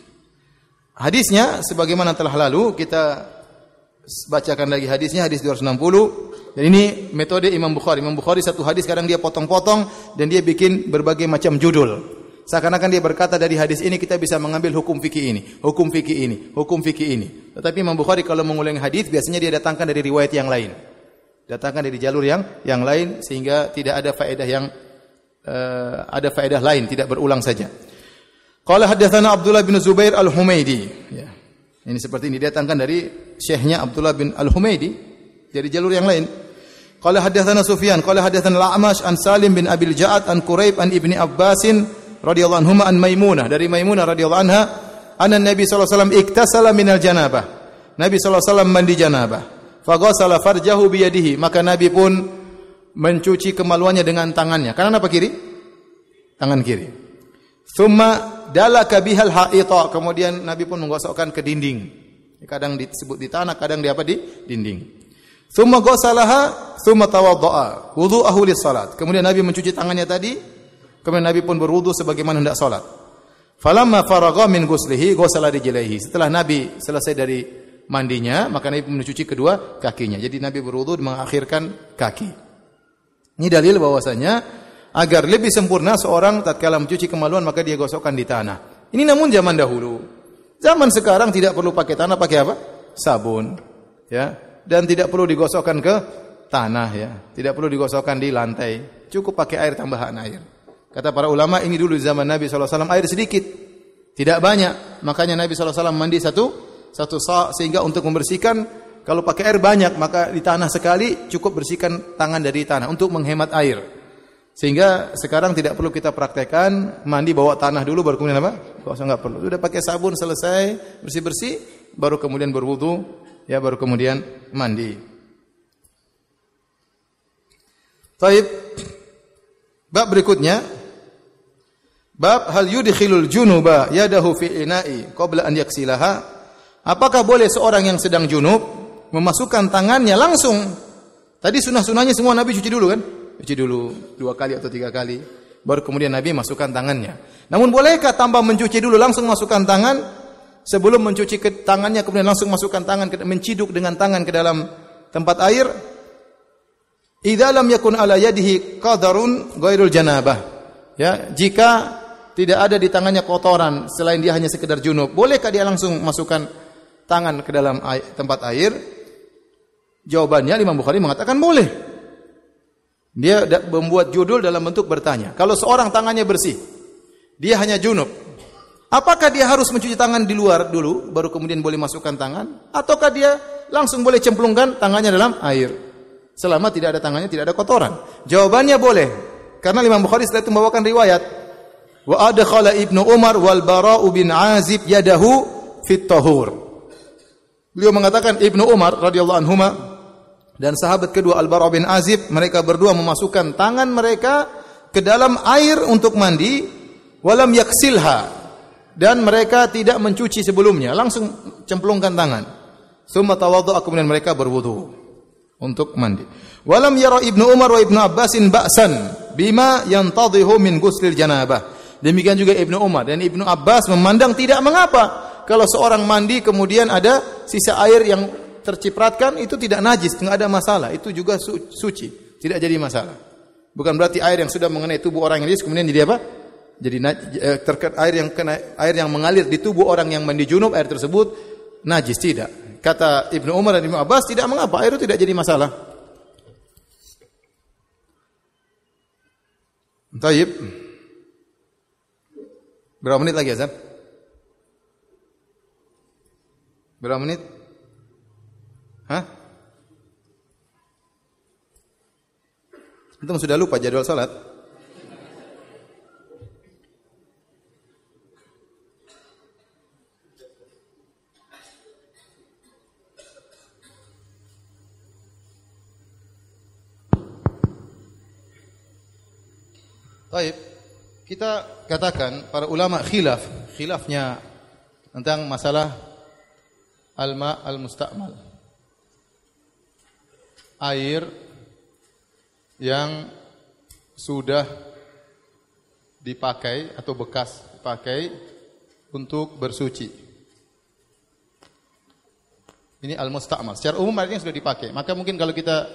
Hadisnya sebagaimana telah lalu kita bacakan lagi hadisnya hadis 260 dan ini metode Imam Bukhari. Imam Bukhari satu hadis kadang dia potong-potong dan dia bikin berbagai macam judul. Seakan-akan dia berkata dari hadis ini kita bisa mengambil hukum fikih ini, hukum fikih ini, hukum fikih ini. Tetapi Imam Bukhari kalau mengulangi hadis biasanya dia datangkan dari riwayat yang lain. Datangkan dari jalur yang yang lain sehingga tidak ada faedah yang uh, ada faedah lain, tidak berulang saja. Qala hadatsana Abdullah bin Zubair Al-Humaidi. Ya. Ini seperti ini datangkan dari syekhnya Abdullah bin Al-Humaidi dari jalur yang lain. Qala hadatsana Sufyan, qala hadatsana Al-A'mash an Salim bin Abil Ja'ad an Quraib an Ibni Abbasin radhiyallahu anhuma an Maimunah dari Maimunah radhiyallahu anha anna Nabi sallallahu alaihi wasallam iktasala minal janabah. Nabi sallallahu alaihi wasallam mandi janabah. Faghasala farjahu biyadihi. Maka Nabi pun mencuci kemaluannya dengan tangannya. Kanan apa kiri? Tangan kiri. Thumma dalaka bihal haita. Kemudian Nabi pun menggosokkan ke dinding. Kadang disebut di tanah, kadang di apa di dinding. Thumma ghasalaha, thumma tawaddaa. Wudu'ahu lis-salat. Kemudian Nabi mencuci tangannya tadi, kemudian Nabi pun berwudu sebagaimana hendak salat. Falamma faragha min ghuslihi, ghasala rijlaihi. Setelah Nabi selesai dari mandinya, maka Nabi pun mencuci kedua kakinya. Jadi Nabi berwudu mengakhirkan kaki. Ini dalil bahwasanya agar lebih sempurna seorang tatkala mencuci kemaluan maka dia gosokkan di tanah. Ini namun zaman dahulu. Zaman sekarang tidak perlu pakai tanah, pakai apa? Sabun. Ya. Dan tidak perlu digosokkan ke tanah ya. Tidak perlu digosokkan di lantai. Cukup pakai air tambahan air. Kata para ulama ini dulu zaman Nabi SAW air sedikit. Tidak banyak. Makanya Nabi SAW mandi satu satu sa sehingga untuk membersihkan kalau pakai air banyak maka di tanah sekali cukup bersihkan tangan dari tanah untuk menghemat air. Sehingga sekarang tidak perlu kita praktekkan mandi bawa tanah dulu baru kemudian apa? Enggak usah enggak perlu. Sudah pakai sabun selesai bersih-bersih baru kemudian berwudu ya baru kemudian mandi. Baik. bab berikutnya bab hal yudkhilul junuba yadahu fi ina'i qabla an yaksilaha Apakah boleh seorang yang sedang junub memasukkan tangannya langsung? Tadi sunnah sunahnya semua Nabi cuci dulu kan? Cuci dulu dua kali atau tiga kali. Baru kemudian Nabi masukkan tangannya. Namun bolehkah tambah mencuci dulu langsung masukkan tangan? Sebelum mencuci ke tangannya kemudian langsung masukkan tangan menciduk dengan tangan ke dalam tempat air? Idza lam yakun ala yadihi qadarun ghairul janabah. Ya, jika tidak ada di tangannya kotoran selain dia hanya sekedar junub, bolehkah dia langsung masukkan tangan ke dalam air, tempat air? Jawabannya Imam Bukhari mengatakan boleh. Dia membuat judul dalam bentuk bertanya. Kalau seorang tangannya bersih, dia hanya junub. Apakah dia harus mencuci tangan di luar dulu baru kemudian boleh masukkan tangan ataukah dia langsung boleh cemplungkan tangannya dalam air selama tidak ada tangannya tidak ada kotoran? Jawabannya boleh. Karena Imam Bukhari setelah itu membawakan riwayat wa adkhala Ibnu Umar wal Bara' bin Azib yadahu fit tahur. Beliau mengatakan Ibnu Umar radhiyallahu ma dan sahabat kedua Al-Bara bin Azib mereka berdua memasukkan tangan mereka ke dalam air untuk mandi walam yaksilha dan mereka tidak mencuci sebelumnya langsung cemplungkan tangan summa tawadhu kemudian mereka berwudu untuk mandi walam yara Ibnu Umar wa Ibnu Abbasin ba'san bima yantadhihu min ghuslil janabah demikian juga Ibnu Umar dan Ibnu Abbas memandang tidak mengapa kalau seorang mandi kemudian ada sisa air yang tercipratkan itu tidak najis, tidak ada masalah. Itu juga su suci, tidak jadi masalah. Bukan berarti air yang sudah mengenai tubuh orang yang najis kemudian jadi apa? Jadi eh, terkait air yang kena air yang mengalir di tubuh orang yang mandi junub air tersebut najis tidak. Kata Ibnu Umar dan Ibnu Abbas tidak mengapa air itu tidak jadi masalah. Taib. Berapa menit lagi Azan? Berapa menit? Hah? Antum sudah lupa jadwal salat? Taib, kita katakan para ulama khilaf, khilafnya tentang masalah Alma al mustakmal Air yang sudah dipakai atau bekas dipakai untuk bersuci. Ini al mustakmal. Secara umum artinya sudah dipakai. Maka mungkin kalau kita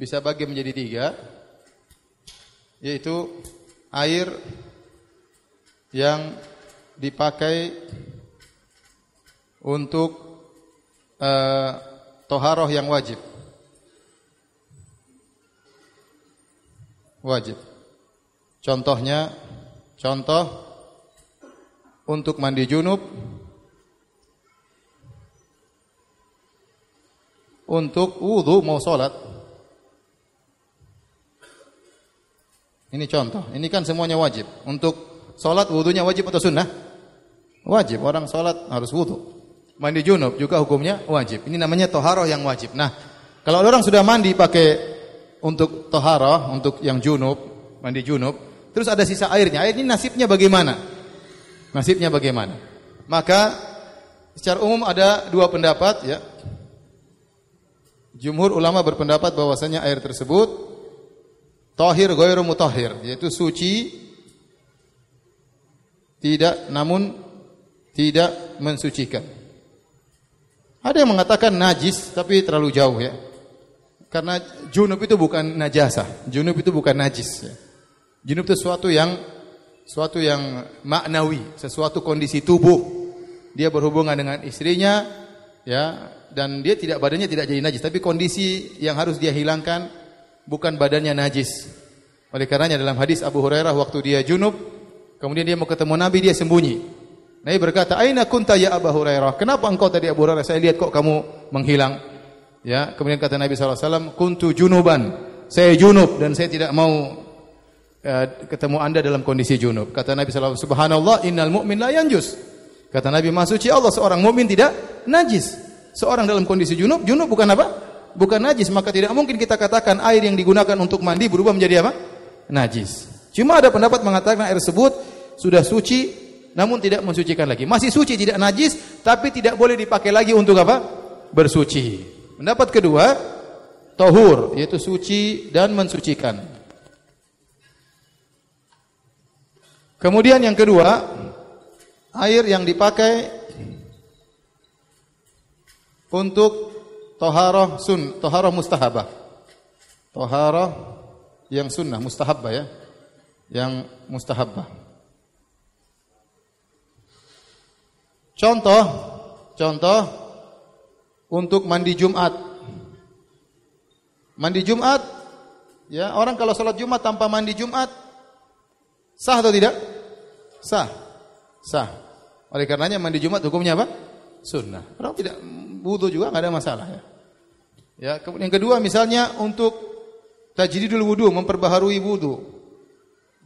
bisa bagi menjadi tiga, yaitu air yang dipakai untuk Eh, toharoh yang wajib? Wajib. Contohnya, contoh untuk mandi junub, untuk wudhu mau sholat. Ini contoh. Ini kan semuanya wajib. Untuk sholat wudhunya wajib atau sunnah? Wajib. Orang sholat harus wudhu. Mandi junub juga hukumnya wajib. Ini namanya toharoh yang wajib. Nah, kalau orang sudah mandi pakai untuk toharoh, untuk yang junub, mandi junub, terus ada sisa airnya. Air ini nasibnya bagaimana? Nasibnya bagaimana? Maka secara umum ada dua pendapat ya. Jumhur ulama berpendapat bahwasanya air tersebut tohir, goyro mutohir, yaitu suci tidak namun tidak mensucikan. Ada yang mengatakan najis tapi terlalu jauh ya. Karena junub itu bukan najasa junub itu bukan najis ya. Junub itu sesuatu yang sesuatu yang maknawi, sesuatu kondisi tubuh. Dia berhubungan dengan istrinya ya dan dia tidak badannya tidak jadi najis, tapi kondisi yang harus dia hilangkan bukan badannya najis. Oleh karenanya dalam hadis Abu Hurairah waktu dia junub, kemudian dia mau ketemu Nabi dia sembunyi. Nabi berkata, "Aina kunta ya Abu Hurairah? Kenapa engkau tadi Abu Hurairah? Saya lihat kok kamu menghilang." Ya, kemudian kata Nabi sallallahu alaihi wasallam, "Kuntu junuban." Saya junub dan saya tidak mau uh, ketemu Anda dalam kondisi junub. Kata Nabi sallallahu alaihi wasallam, "Subhanallah, innal mu'min la yanjus." Kata Nabi, "Maha suci Allah, seorang mukmin tidak najis." Seorang dalam kondisi junub, junub bukan apa? Bukan najis, maka tidak mungkin kita katakan air yang digunakan untuk mandi berubah menjadi apa? Najis. Cuma ada pendapat mengatakan air tersebut sudah suci namun tidak mensucikan lagi. Masih suci tidak najis tapi tidak boleh dipakai lagi untuk apa? Bersuci. Pendapat kedua, tohur yaitu suci dan mensucikan. Kemudian yang kedua, air yang dipakai untuk toharoh sun, toharoh mustahabah. Toharoh yang sunnah, mustahabah ya. Yang mustahabah. Contoh, contoh untuk mandi Jumat. Mandi Jumat, ya orang kalau sholat Jumat tanpa mandi Jumat sah atau tidak? Sah, sah. Oleh karenanya mandi Jumat hukumnya apa? Sunnah. Orang tidak butuh juga nggak ada masalah ya. Ya, kemudian yang kedua misalnya untuk tajdidul wudu, memperbaharui wudu.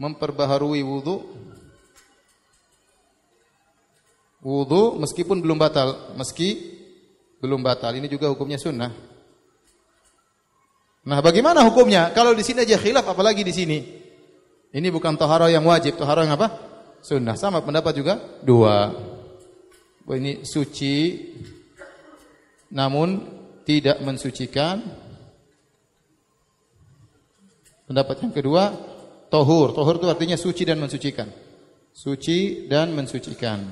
Memperbaharui wudu wudhu meskipun belum batal, meski belum batal. Ini juga hukumnya sunnah. Nah, bagaimana hukumnya? Kalau di sini aja khilaf, apalagi di sini. Ini bukan toharoh yang wajib, toharoh yang apa? Sunnah. Sama pendapat juga dua. Ini suci, namun tidak mensucikan. Pendapat yang kedua, tohur. Tohur itu artinya suci dan mensucikan. Suci dan mensucikan.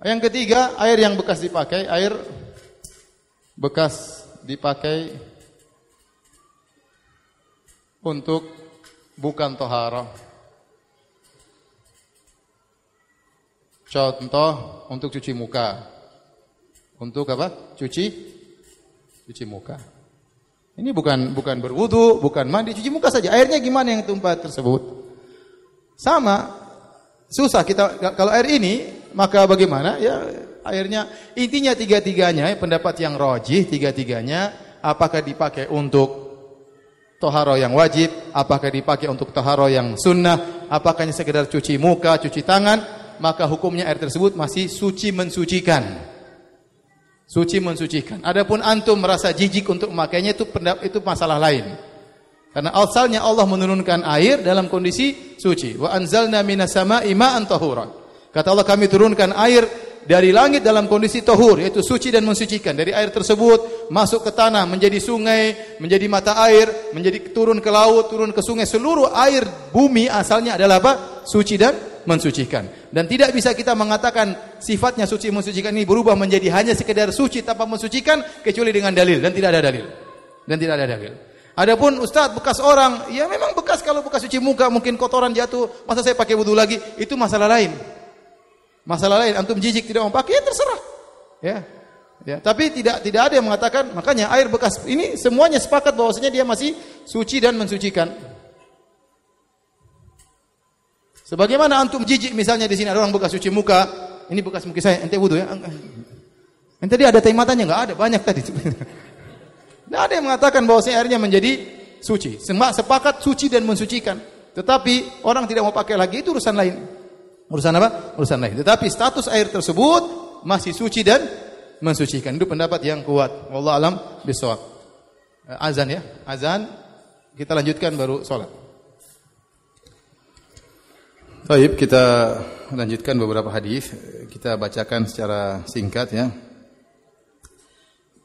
Yang ketiga, air yang bekas dipakai, air bekas dipakai untuk bukan toharoh. Contoh untuk cuci muka. Untuk apa? Cuci cuci muka. Ini bukan bukan berwudu, bukan mandi, cuci muka saja. Airnya gimana yang tumpah tersebut? Sama susah kita kalau air ini maka bagaimana ya akhirnya intinya tiga-tiganya ya, pendapat yang rojih tiga-tiganya apakah dipakai untuk toharo yang wajib apakah dipakai untuk toharo yang sunnah apakah hanya sekedar cuci muka cuci tangan maka hukumnya air tersebut masih suci mensucikan suci mensucikan adapun antum merasa jijik untuk memakainya itu pendapat itu masalah lain karena asalnya Allah menurunkan air dalam kondisi suci wa anzalna minas sama'i ma'an tahuran Kata Allah kami turunkan air dari langit dalam kondisi tohur, yaitu suci dan mensucikan. Dari air tersebut masuk ke tanah, menjadi sungai, menjadi mata air, menjadi turun ke laut, turun ke sungai. Seluruh air bumi asalnya adalah apa? Suci dan mensucikan. Dan tidak bisa kita mengatakan sifatnya suci mensucikan ini berubah menjadi hanya sekedar suci tanpa mensucikan kecuali dengan dalil dan tidak ada dalil. Dan tidak ada dalil. Adapun ustaz bekas orang, ya memang bekas kalau bekas suci muka mungkin kotoran jatuh, masa saya pakai wudhu lagi? Itu masalah lain. Masalah lain antum jijik tidak mau pakai ya terserah. Ya. Ya, tapi tidak tidak ada yang mengatakan makanya air bekas ini semuanya sepakat bahwasanya dia masih suci dan mensucikan. Sebagaimana antum jijik misalnya di sini ada orang bekas suci muka, ini bekas muka saya, ente wudu ya. Ente dia ada tematanya enggak ada, banyak tadi. Tidak [laughs] ada yang mengatakan bahwasanya airnya menjadi suci. Semak sepakat suci dan mensucikan. Tetapi orang tidak mau pakai lagi itu urusan lain. Urusan apa? Urusan lain. Tetapi status air tersebut masih suci dan mensucikan. Itu pendapat yang kuat. Wallahu alam bisawab. Eh, azan ya. Azan kita lanjutkan baru sholat Baik, kita lanjutkan beberapa hadis. Kita bacakan secara singkat ya.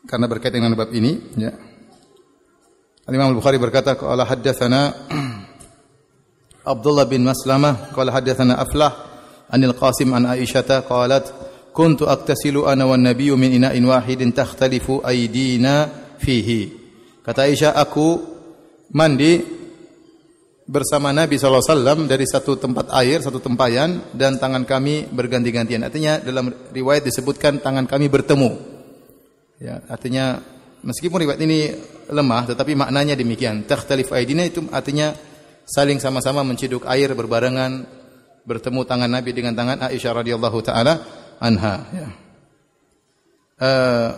Karena berkait dengan bab ini ya. Al Imam Al Bukhari berkata, "Qala haddatsana [clears throat] Abdullah bin Maslamah, qala haddatsana Aflah" anil Qasim an Aisyah qalat kuntu aktasilu ana wan nabiyyu min ina'in wahidin takhtalifu aydina fihi kata Aisyah aku mandi bersama Nabi SAW dari satu tempat air, satu tempayan dan tangan kami berganti-gantian. Artinya dalam riwayat disebutkan tangan kami bertemu. Ya, artinya meskipun riwayat ini lemah tetapi maknanya demikian. Takhtalif aidina itu artinya saling sama-sama menciduk air berbarengan bertemu tangan Nabi dengan tangan Aisyah radhiyallahu taala anha ya. Uh,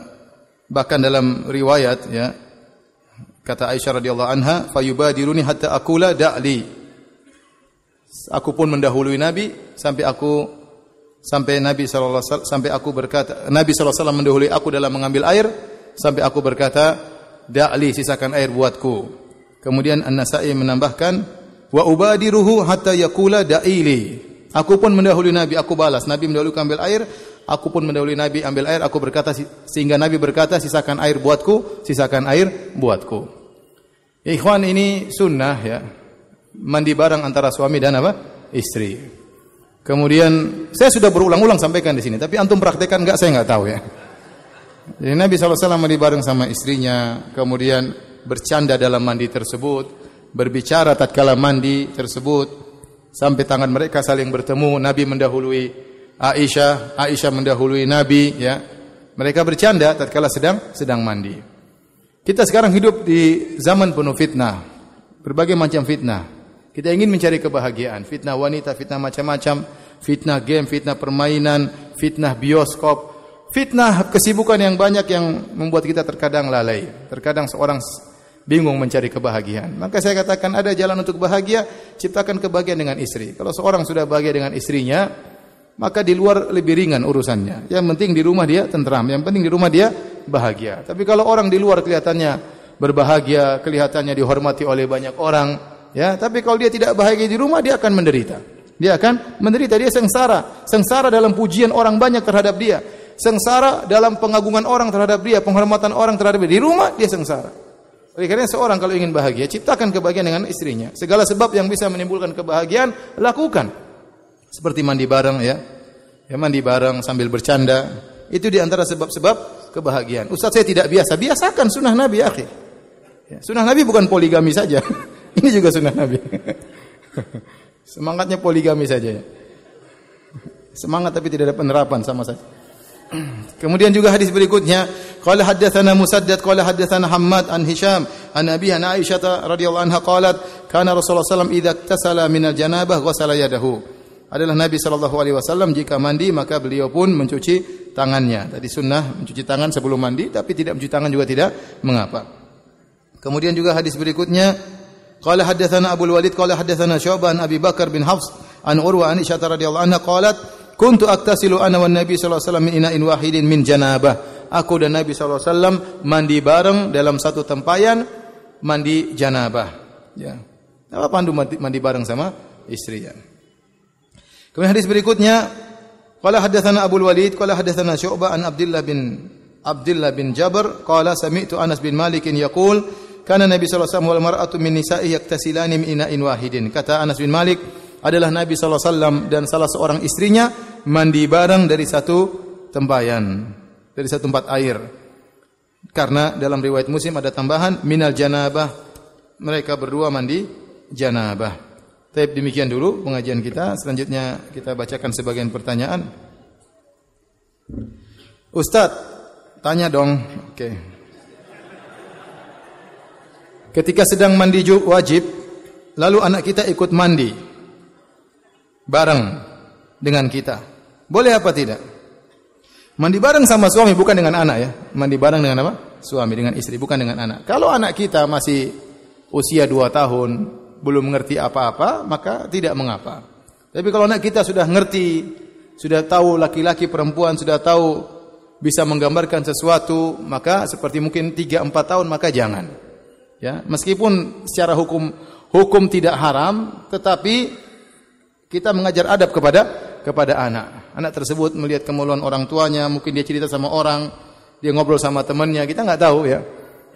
bahkan dalam riwayat ya kata Aisyah radhiyallahu anha fayubadiruni hatta akula da'li aku pun mendahului Nabi sampai aku sampai Nabi sallallahu alaihi wasallam sampai aku berkata Nabi sallallahu alaihi wasallam mendahului aku dalam mengambil air sampai aku berkata da'li sisakan air buatku kemudian An-Nasa'i menambahkan wa ubadiruhu hatta yakula daili. Aku pun mendahului Nabi, aku balas. Nabi mendahului ambil air, aku pun mendahului Nabi ambil air, aku berkata sehingga Nabi berkata sisakan air buatku, sisakan air buatku. Ikhwan ini sunnah ya. Mandi bareng antara suami dan apa? Istri. Kemudian saya sudah berulang-ulang sampaikan di sini, tapi antum praktekkan enggak saya enggak tahu ya. Jadi Nabi SAW mandi bareng sama istrinya, kemudian bercanda dalam mandi tersebut, berbicara tatkala mandi tersebut sampai tangan mereka saling bertemu Nabi mendahului Aisyah Aisyah mendahului Nabi ya mereka bercanda tatkala sedang sedang mandi kita sekarang hidup di zaman penuh fitnah berbagai macam fitnah kita ingin mencari kebahagiaan. Fitnah wanita, fitnah macam-macam, fitnah game, fitnah permainan, fitnah bioskop, fitnah kesibukan yang banyak yang membuat kita terkadang lalai. Terkadang seorang bingung mencari kebahagiaan. Maka saya katakan ada jalan untuk bahagia, ciptakan kebahagiaan dengan istri. Kalau seorang sudah bahagia dengan istrinya, maka di luar lebih ringan urusannya. Yang penting di rumah dia tentram, yang penting di rumah dia bahagia. Tapi kalau orang di luar kelihatannya berbahagia, kelihatannya dihormati oleh banyak orang, ya, tapi kalau dia tidak bahagia di rumah dia akan menderita. Dia akan menderita, dia sengsara. Sengsara dalam pujian orang banyak terhadap dia. Sengsara dalam pengagungan orang terhadap dia, penghormatan orang terhadap dia. Di rumah dia sengsara. Oleh karena seorang kalau ingin bahagia, ciptakan kebahagiaan dengan istrinya. Segala sebab yang bisa menimbulkan kebahagiaan, lakukan. Seperti mandi bareng ya. Ya mandi bareng sambil bercanda. Itu di antara sebab-sebab kebahagiaan. Ustaz saya tidak biasa. Biasakan sunnah Nabi, akhi. Ya, sunnah Nabi bukan poligami saja. [laughs] Ini juga sunnah Nabi. [laughs] Semangatnya poligami saja ya. Semangat tapi tidak ada penerapan sama saja. [clears throat] Kemudian juga hadis berikutnya, qala haddatsana Musaddad qala haddatsana Hammad an Hisham an Abi an Aisyah radhiyallahu anha qalat kana Rasulullah sallallahu alaihi wasallam idza tasala minal janabah ghassala yadahu. Adalah Nabi sallallahu alaihi wasallam jika mandi maka beliau pun mencuci tangannya. Tadi sunnah mencuci tangan sebelum mandi tapi tidak mencuci tangan juga tidak mengapa. Kemudian juga hadis berikutnya qala haddatsana Abu Walid qala haddatsana Syu'ban Abi Bakar bin Hafs an Urwa an Aisyah radhiyallahu anha qalat kuntu aktasilu ana wan nabi sallallahu alaihi wasallam min ina'in wahidin min janabah aku dan nabi sallallahu alaihi wasallam mandi bareng dalam satu tempayan mandi janabah ya apa pandu mandi, mandi bareng sama istri ya kemudian hadis berikutnya qala hadatsana abul walid qala hadatsana syu'bah an abdullah bin abdullah bin jabr qala sami'tu anas bin malik yaqul kana nabi sallallahu alaihi wasallam wal mar'atu min nisa'i yaktasilani min ina'in wahidin kata anas bin malik adalah Nabi Alaihi sallallahu Wasallam dan salah seorang istrinya mandi bareng dari satu tempayan, dari satu tempat air. Karena dalam riwayat Muslim ada tambahan minal janabah. Mereka berdua mandi janabah. Tapi demikian dulu pengajian kita. Selanjutnya kita bacakan sebagian pertanyaan. Ustaz, tanya dong. Oke. Ketika sedang mandi wajib, lalu anak kita ikut mandi bareng dengan kita. Boleh apa tidak? Mandi bareng sama suami bukan dengan anak ya. Mandi bareng dengan apa? Suami dengan istri bukan dengan anak. Kalau anak kita masih usia 2 tahun, belum mengerti apa-apa, maka tidak mengapa. Tapi kalau anak kita sudah ngerti, sudah tahu laki-laki perempuan sudah tahu bisa menggambarkan sesuatu, maka seperti mungkin 3 4 tahun maka jangan. Ya, meskipun secara hukum hukum tidak haram, tetapi kita mengajar adab kepada kepada anak. Anak tersebut melihat kemaluan orang tuanya, mungkin dia cerita sama orang, dia ngobrol sama temannya, kita nggak tahu ya.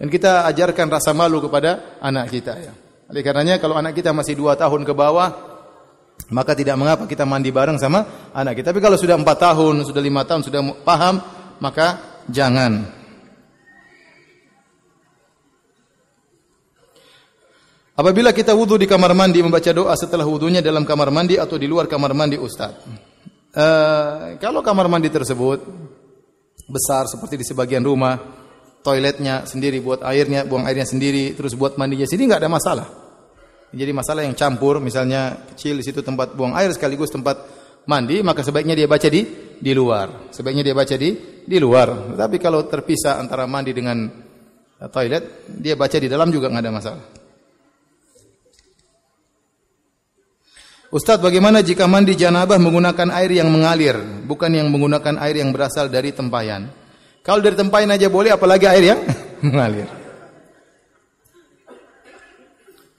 Dan kita ajarkan rasa malu kepada anak kita ya. Oleh karenanya kalau anak kita masih dua tahun ke bawah, maka tidak mengapa kita mandi bareng sama anak kita. Tapi kalau sudah empat tahun, sudah lima tahun, sudah paham, maka jangan. Apabila kita wudhu di kamar mandi membaca doa setelah wudhunya dalam kamar mandi atau di luar kamar mandi Ustaz. Uh, kalau kamar mandi tersebut besar seperti di sebagian rumah, toiletnya sendiri buat airnya, buang airnya sendiri, terus buat mandinya sini nggak ada masalah. Jadi masalah yang campur, misalnya kecil di situ tempat buang air sekaligus tempat mandi, maka sebaiknya dia baca di di luar. Sebaiknya dia baca di di luar. Tapi kalau terpisah antara mandi dengan toilet, dia baca di dalam juga nggak ada masalah. Ustadz bagaimana jika mandi janabah menggunakan air yang mengalir, bukan yang menggunakan air yang berasal dari tempayan? Kalau dari tempayan aja boleh, apalagi air yang [laughs] mengalir.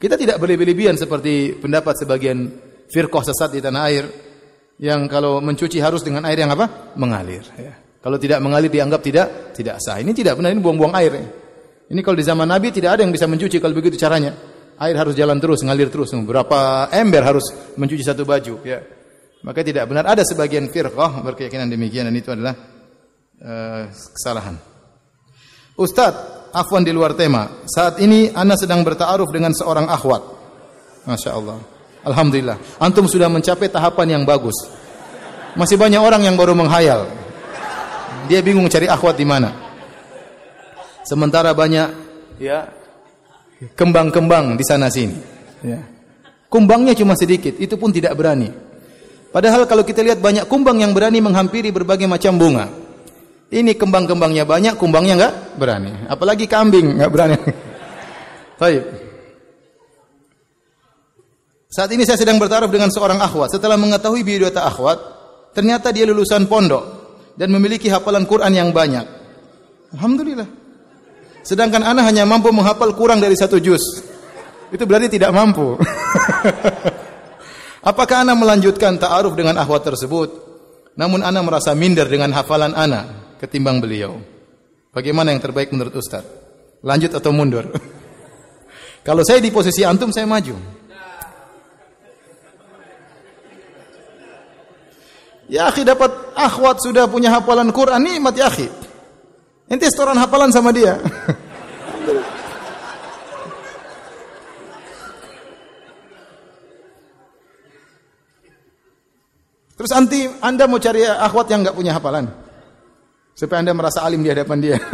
Kita tidak berlebih-lebihan seperti pendapat sebagian firqah sesat di tanah air yang kalau mencuci harus dengan air yang apa? Mengalir. Ya. Kalau tidak mengalir dianggap tidak tidak sah. Ini tidak benar, ini buang-buang air. Ya. Ini kalau di zaman Nabi tidak ada yang bisa mencuci kalau begitu caranya air harus jalan terus, ngalir terus. Berapa ember harus mencuci satu baju, ya. Maka tidak benar ada sebagian firqah berkeyakinan demikian dan itu adalah uh, kesalahan. Ustaz, afwan di luar tema. Saat ini ana sedang bertaaruf dengan seorang akhwat. Masya Allah. Alhamdulillah. Antum sudah mencapai tahapan yang bagus. Masih banyak orang yang baru menghayal. Dia bingung cari akhwat di mana. Sementara banyak ya kembang-kembang di sana sini. Ya. Kumbangnya cuma sedikit, itu pun tidak berani. Padahal kalau kita lihat banyak kumbang yang berani menghampiri berbagai macam bunga. Ini kembang-kembangnya banyak, kumbangnya enggak berani. Apalagi kambing enggak berani. [laughs] Baik. Saat ini saya sedang bertaraf dengan seorang akhwat. Setelah mengetahui biodata akhwat, ternyata dia lulusan pondok dan memiliki hafalan Quran yang banyak. Alhamdulillah. Sedangkan anak hanya mampu menghafal kurang dari satu juz. Itu berarti tidak mampu. [laughs] Apakah anak melanjutkan ta'aruf dengan ahwat tersebut? Namun anak merasa minder dengan hafalan anak ketimbang beliau. Bagaimana yang terbaik menurut Ustaz? Lanjut atau mundur? [laughs] Kalau saya di posisi antum saya maju. Ya akhi dapat akhwat sudah punya hafalan Quran nikmat ya akhi. Ente setoran hafalan sama dia. Terus anti Anda mau cari akhwat yang nggak punya hafalan. Supaya Anda merasa alim di hadapan dia. [laughs]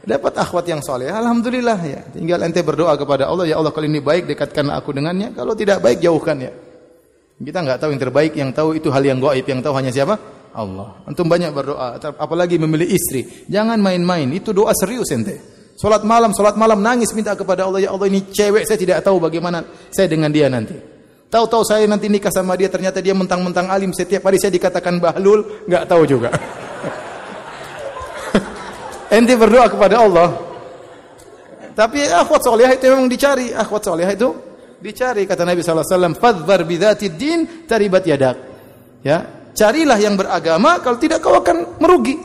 Dapat akhwat yang soleh, alhamdulillah ya. Tinggal ente berdoa kepada Allah, ya Allah kalau ini baik dekatkan aku dengannya, kalau tidak baik jauhkan ya. Kita nggak tahu yang terbaik, yang tahu itu hal yang gaib, yang tahu hanya siapa? Allah. Antum banyak berdoa, apalagi memilih istri. Jangan main-main, itu doa serius ente. Salat malam, salat malam nangis minta kepada Allah, ya Allah ini cewek saya tidak tahu bagaimana saya dengan dia nanti. Tahu-tahu saya nanti nikah sama dia, ternyata dia mentang-mentang alim. Setiap hari saya dikatakan bahlul, nggak tahu juga. [laughs] ente berdoa kepada Allah. Tapi akhwat solehah itu memang dicari. Akhwat solehah itu dicari. Kata Nabi SAW, Fadbar bidhati din taribat yadak. Ya, Carilah yang beragama, kalau tidak kau akan merugi.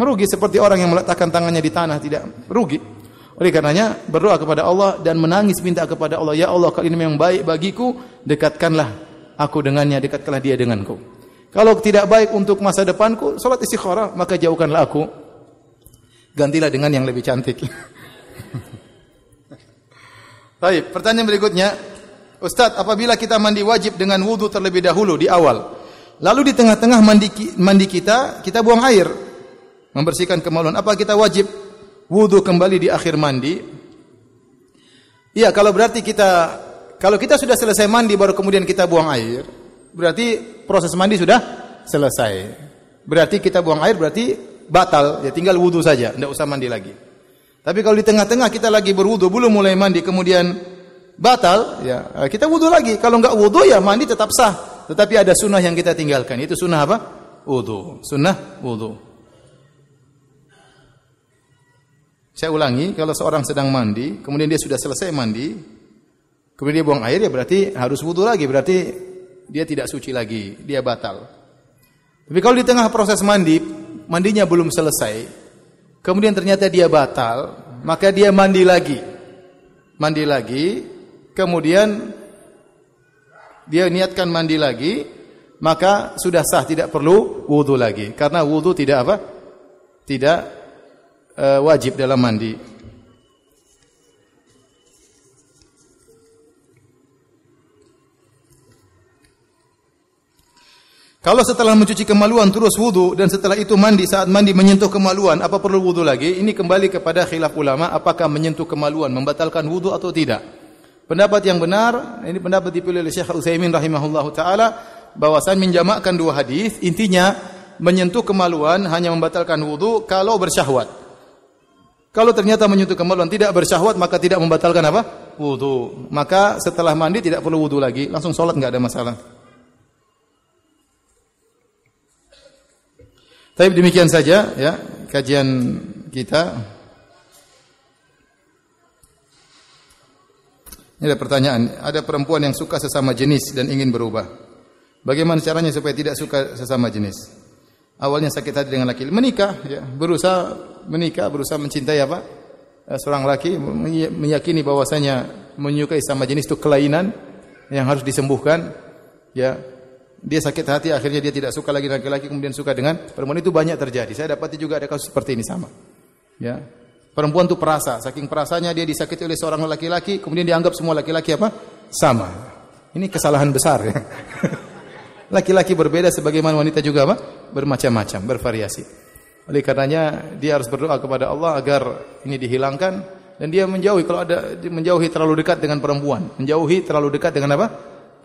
Merugi seperti orang yang meletakkan tangannya di tanah tidak rugi. Oleh karenanya berdoa kepada Allah dan menangis minta kepada Allah, ya Allah kalau ini memang baik bagiku, dekatkanlah aku dengannya, dekatkanlah dia denganku. Kalau tidak baik untuk masa depanku, salat istikharah, maka jauhkanlah aku. Gantilah dengan yang lebih cantik. [laughs] Baik, pertanyaan berikutnya, Ustadz apabila kita mandi wajib dengan wudhu terlebih dahulu di awal, Lalu di tengah-tengah mandi, mandi kita, kita buang air. Membersihkan kemaluan. Apa kita wajib wudhu kembali di akhir mandi? Iya, kalau berarti kita kalau kita sudah selesai mandi baru kemudian kita buang air, berarti proses mandi sudah selesai. Berarti kita buang air berarti batal, ya tinggal wudhu saja, tidak usah mandi lagi. Tapi kalau di tengah-tengah kita lagi berwudhu, belum mulai mandi, kemudian batal, ya kita wudhu lagi. Kalau nggak wudhu ya mandi tetap sah tetapi ada sunnah yang kita tinggalkan. Itu sunnah apa? Wudhu. Sunnah wudhu. Saya ulangi, kalau seorang sedang mandi, kemudian dia sudah selesai mandi, kemudian dia buang air, ya berarti harus wudhu lagi. Berarti dia tidak suci lagi, dia batal. Tapi kalau di tengah proses mandi, mandinya belum selesai, kemudian ternyata dia batal, maka dia mandi lagi. Mandi lagi, kemudian dia niatkan mandi lagi, maka sudah sah tidak perlu wudu lagi karena wudu tidak apa? Tidak e, wajib dalam mandi. Kalau setelah mencuci kemaluan terus wudu dan setelah itu mandi saat mandi menyentuh kemaluan, apa perlu wudu lagi? Ini kembali kepada khilaf ulama apakah menyentuh kemaluan membatalkan wudu atau tidak. Pendapat yang benar, ini pendapat dipilih oleh Syekh Utsaimin rahimahullahu taala bahwasan menjamakkan dua hadis intinya menyentuh kemaluan hanya membatalkan wudu kalau bersyahwat. Kalau ternyata menyentuh kemaluan tidak bersyahwat maka tidak membatalkan apa? Wudu. Maka setelah mandi tidak perlu wudu lagi, langsung salat enggak ada masalah. Tapi demikian saja ya kajian kita. Ini ada pertanyaan, ada perempuan yang suka sesama jenis dan ingin berubah. Bagaimana caranya supaya tidak suka sesama jenis? Awalnya sakit hati dengan laki, menikah ya, berusaha menikah, berusaha mencintai apa? Eh, seorang laki meyakini bahwasanya menyukai sama jenis itu kelainan yang harus disembuhkan ya dia sakit hati akhirnya dia tidak suka lagi laki-laki kemudian suka dengan perempuan itu banyak terjadi saya dapati juga ada kasus seperti ini sama ya Perempuan itu perasa, saking perasanya dia disakiti oleh seorang laki-laki, kemudian dianggap semua laki-laki apa? Sama. Ini kesalahan besar ya. [laughs] Laki-laki berbeda sebagaimana wanita juga apa? Bermacam-macam, bervariasi. Oleh karenanya dia harus berdoa kepada Allah agar ini dihilangkan dan dia menjauhi kalau ada menjauhi terlalu dekat dengan perempuan, menjauhi terlalu dekat dengan apa?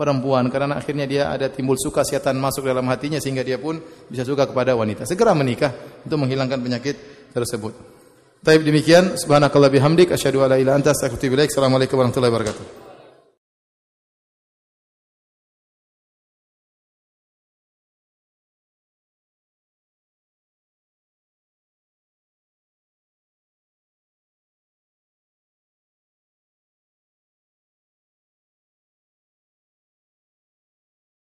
Perempuan karena akhirnya dia ada timbul suka setan masuk dalam hatinya sehingga dia pun bisa suka kepada wanita. Segera menikah untuk menghilangkan penyakit tersebut. Taib demikian subhanakallah bihamdik asyhadu alla ilaha anta astaghfiruka wa atubu ilaik. Assalamualaikum warahmatullahi wabarakatuh.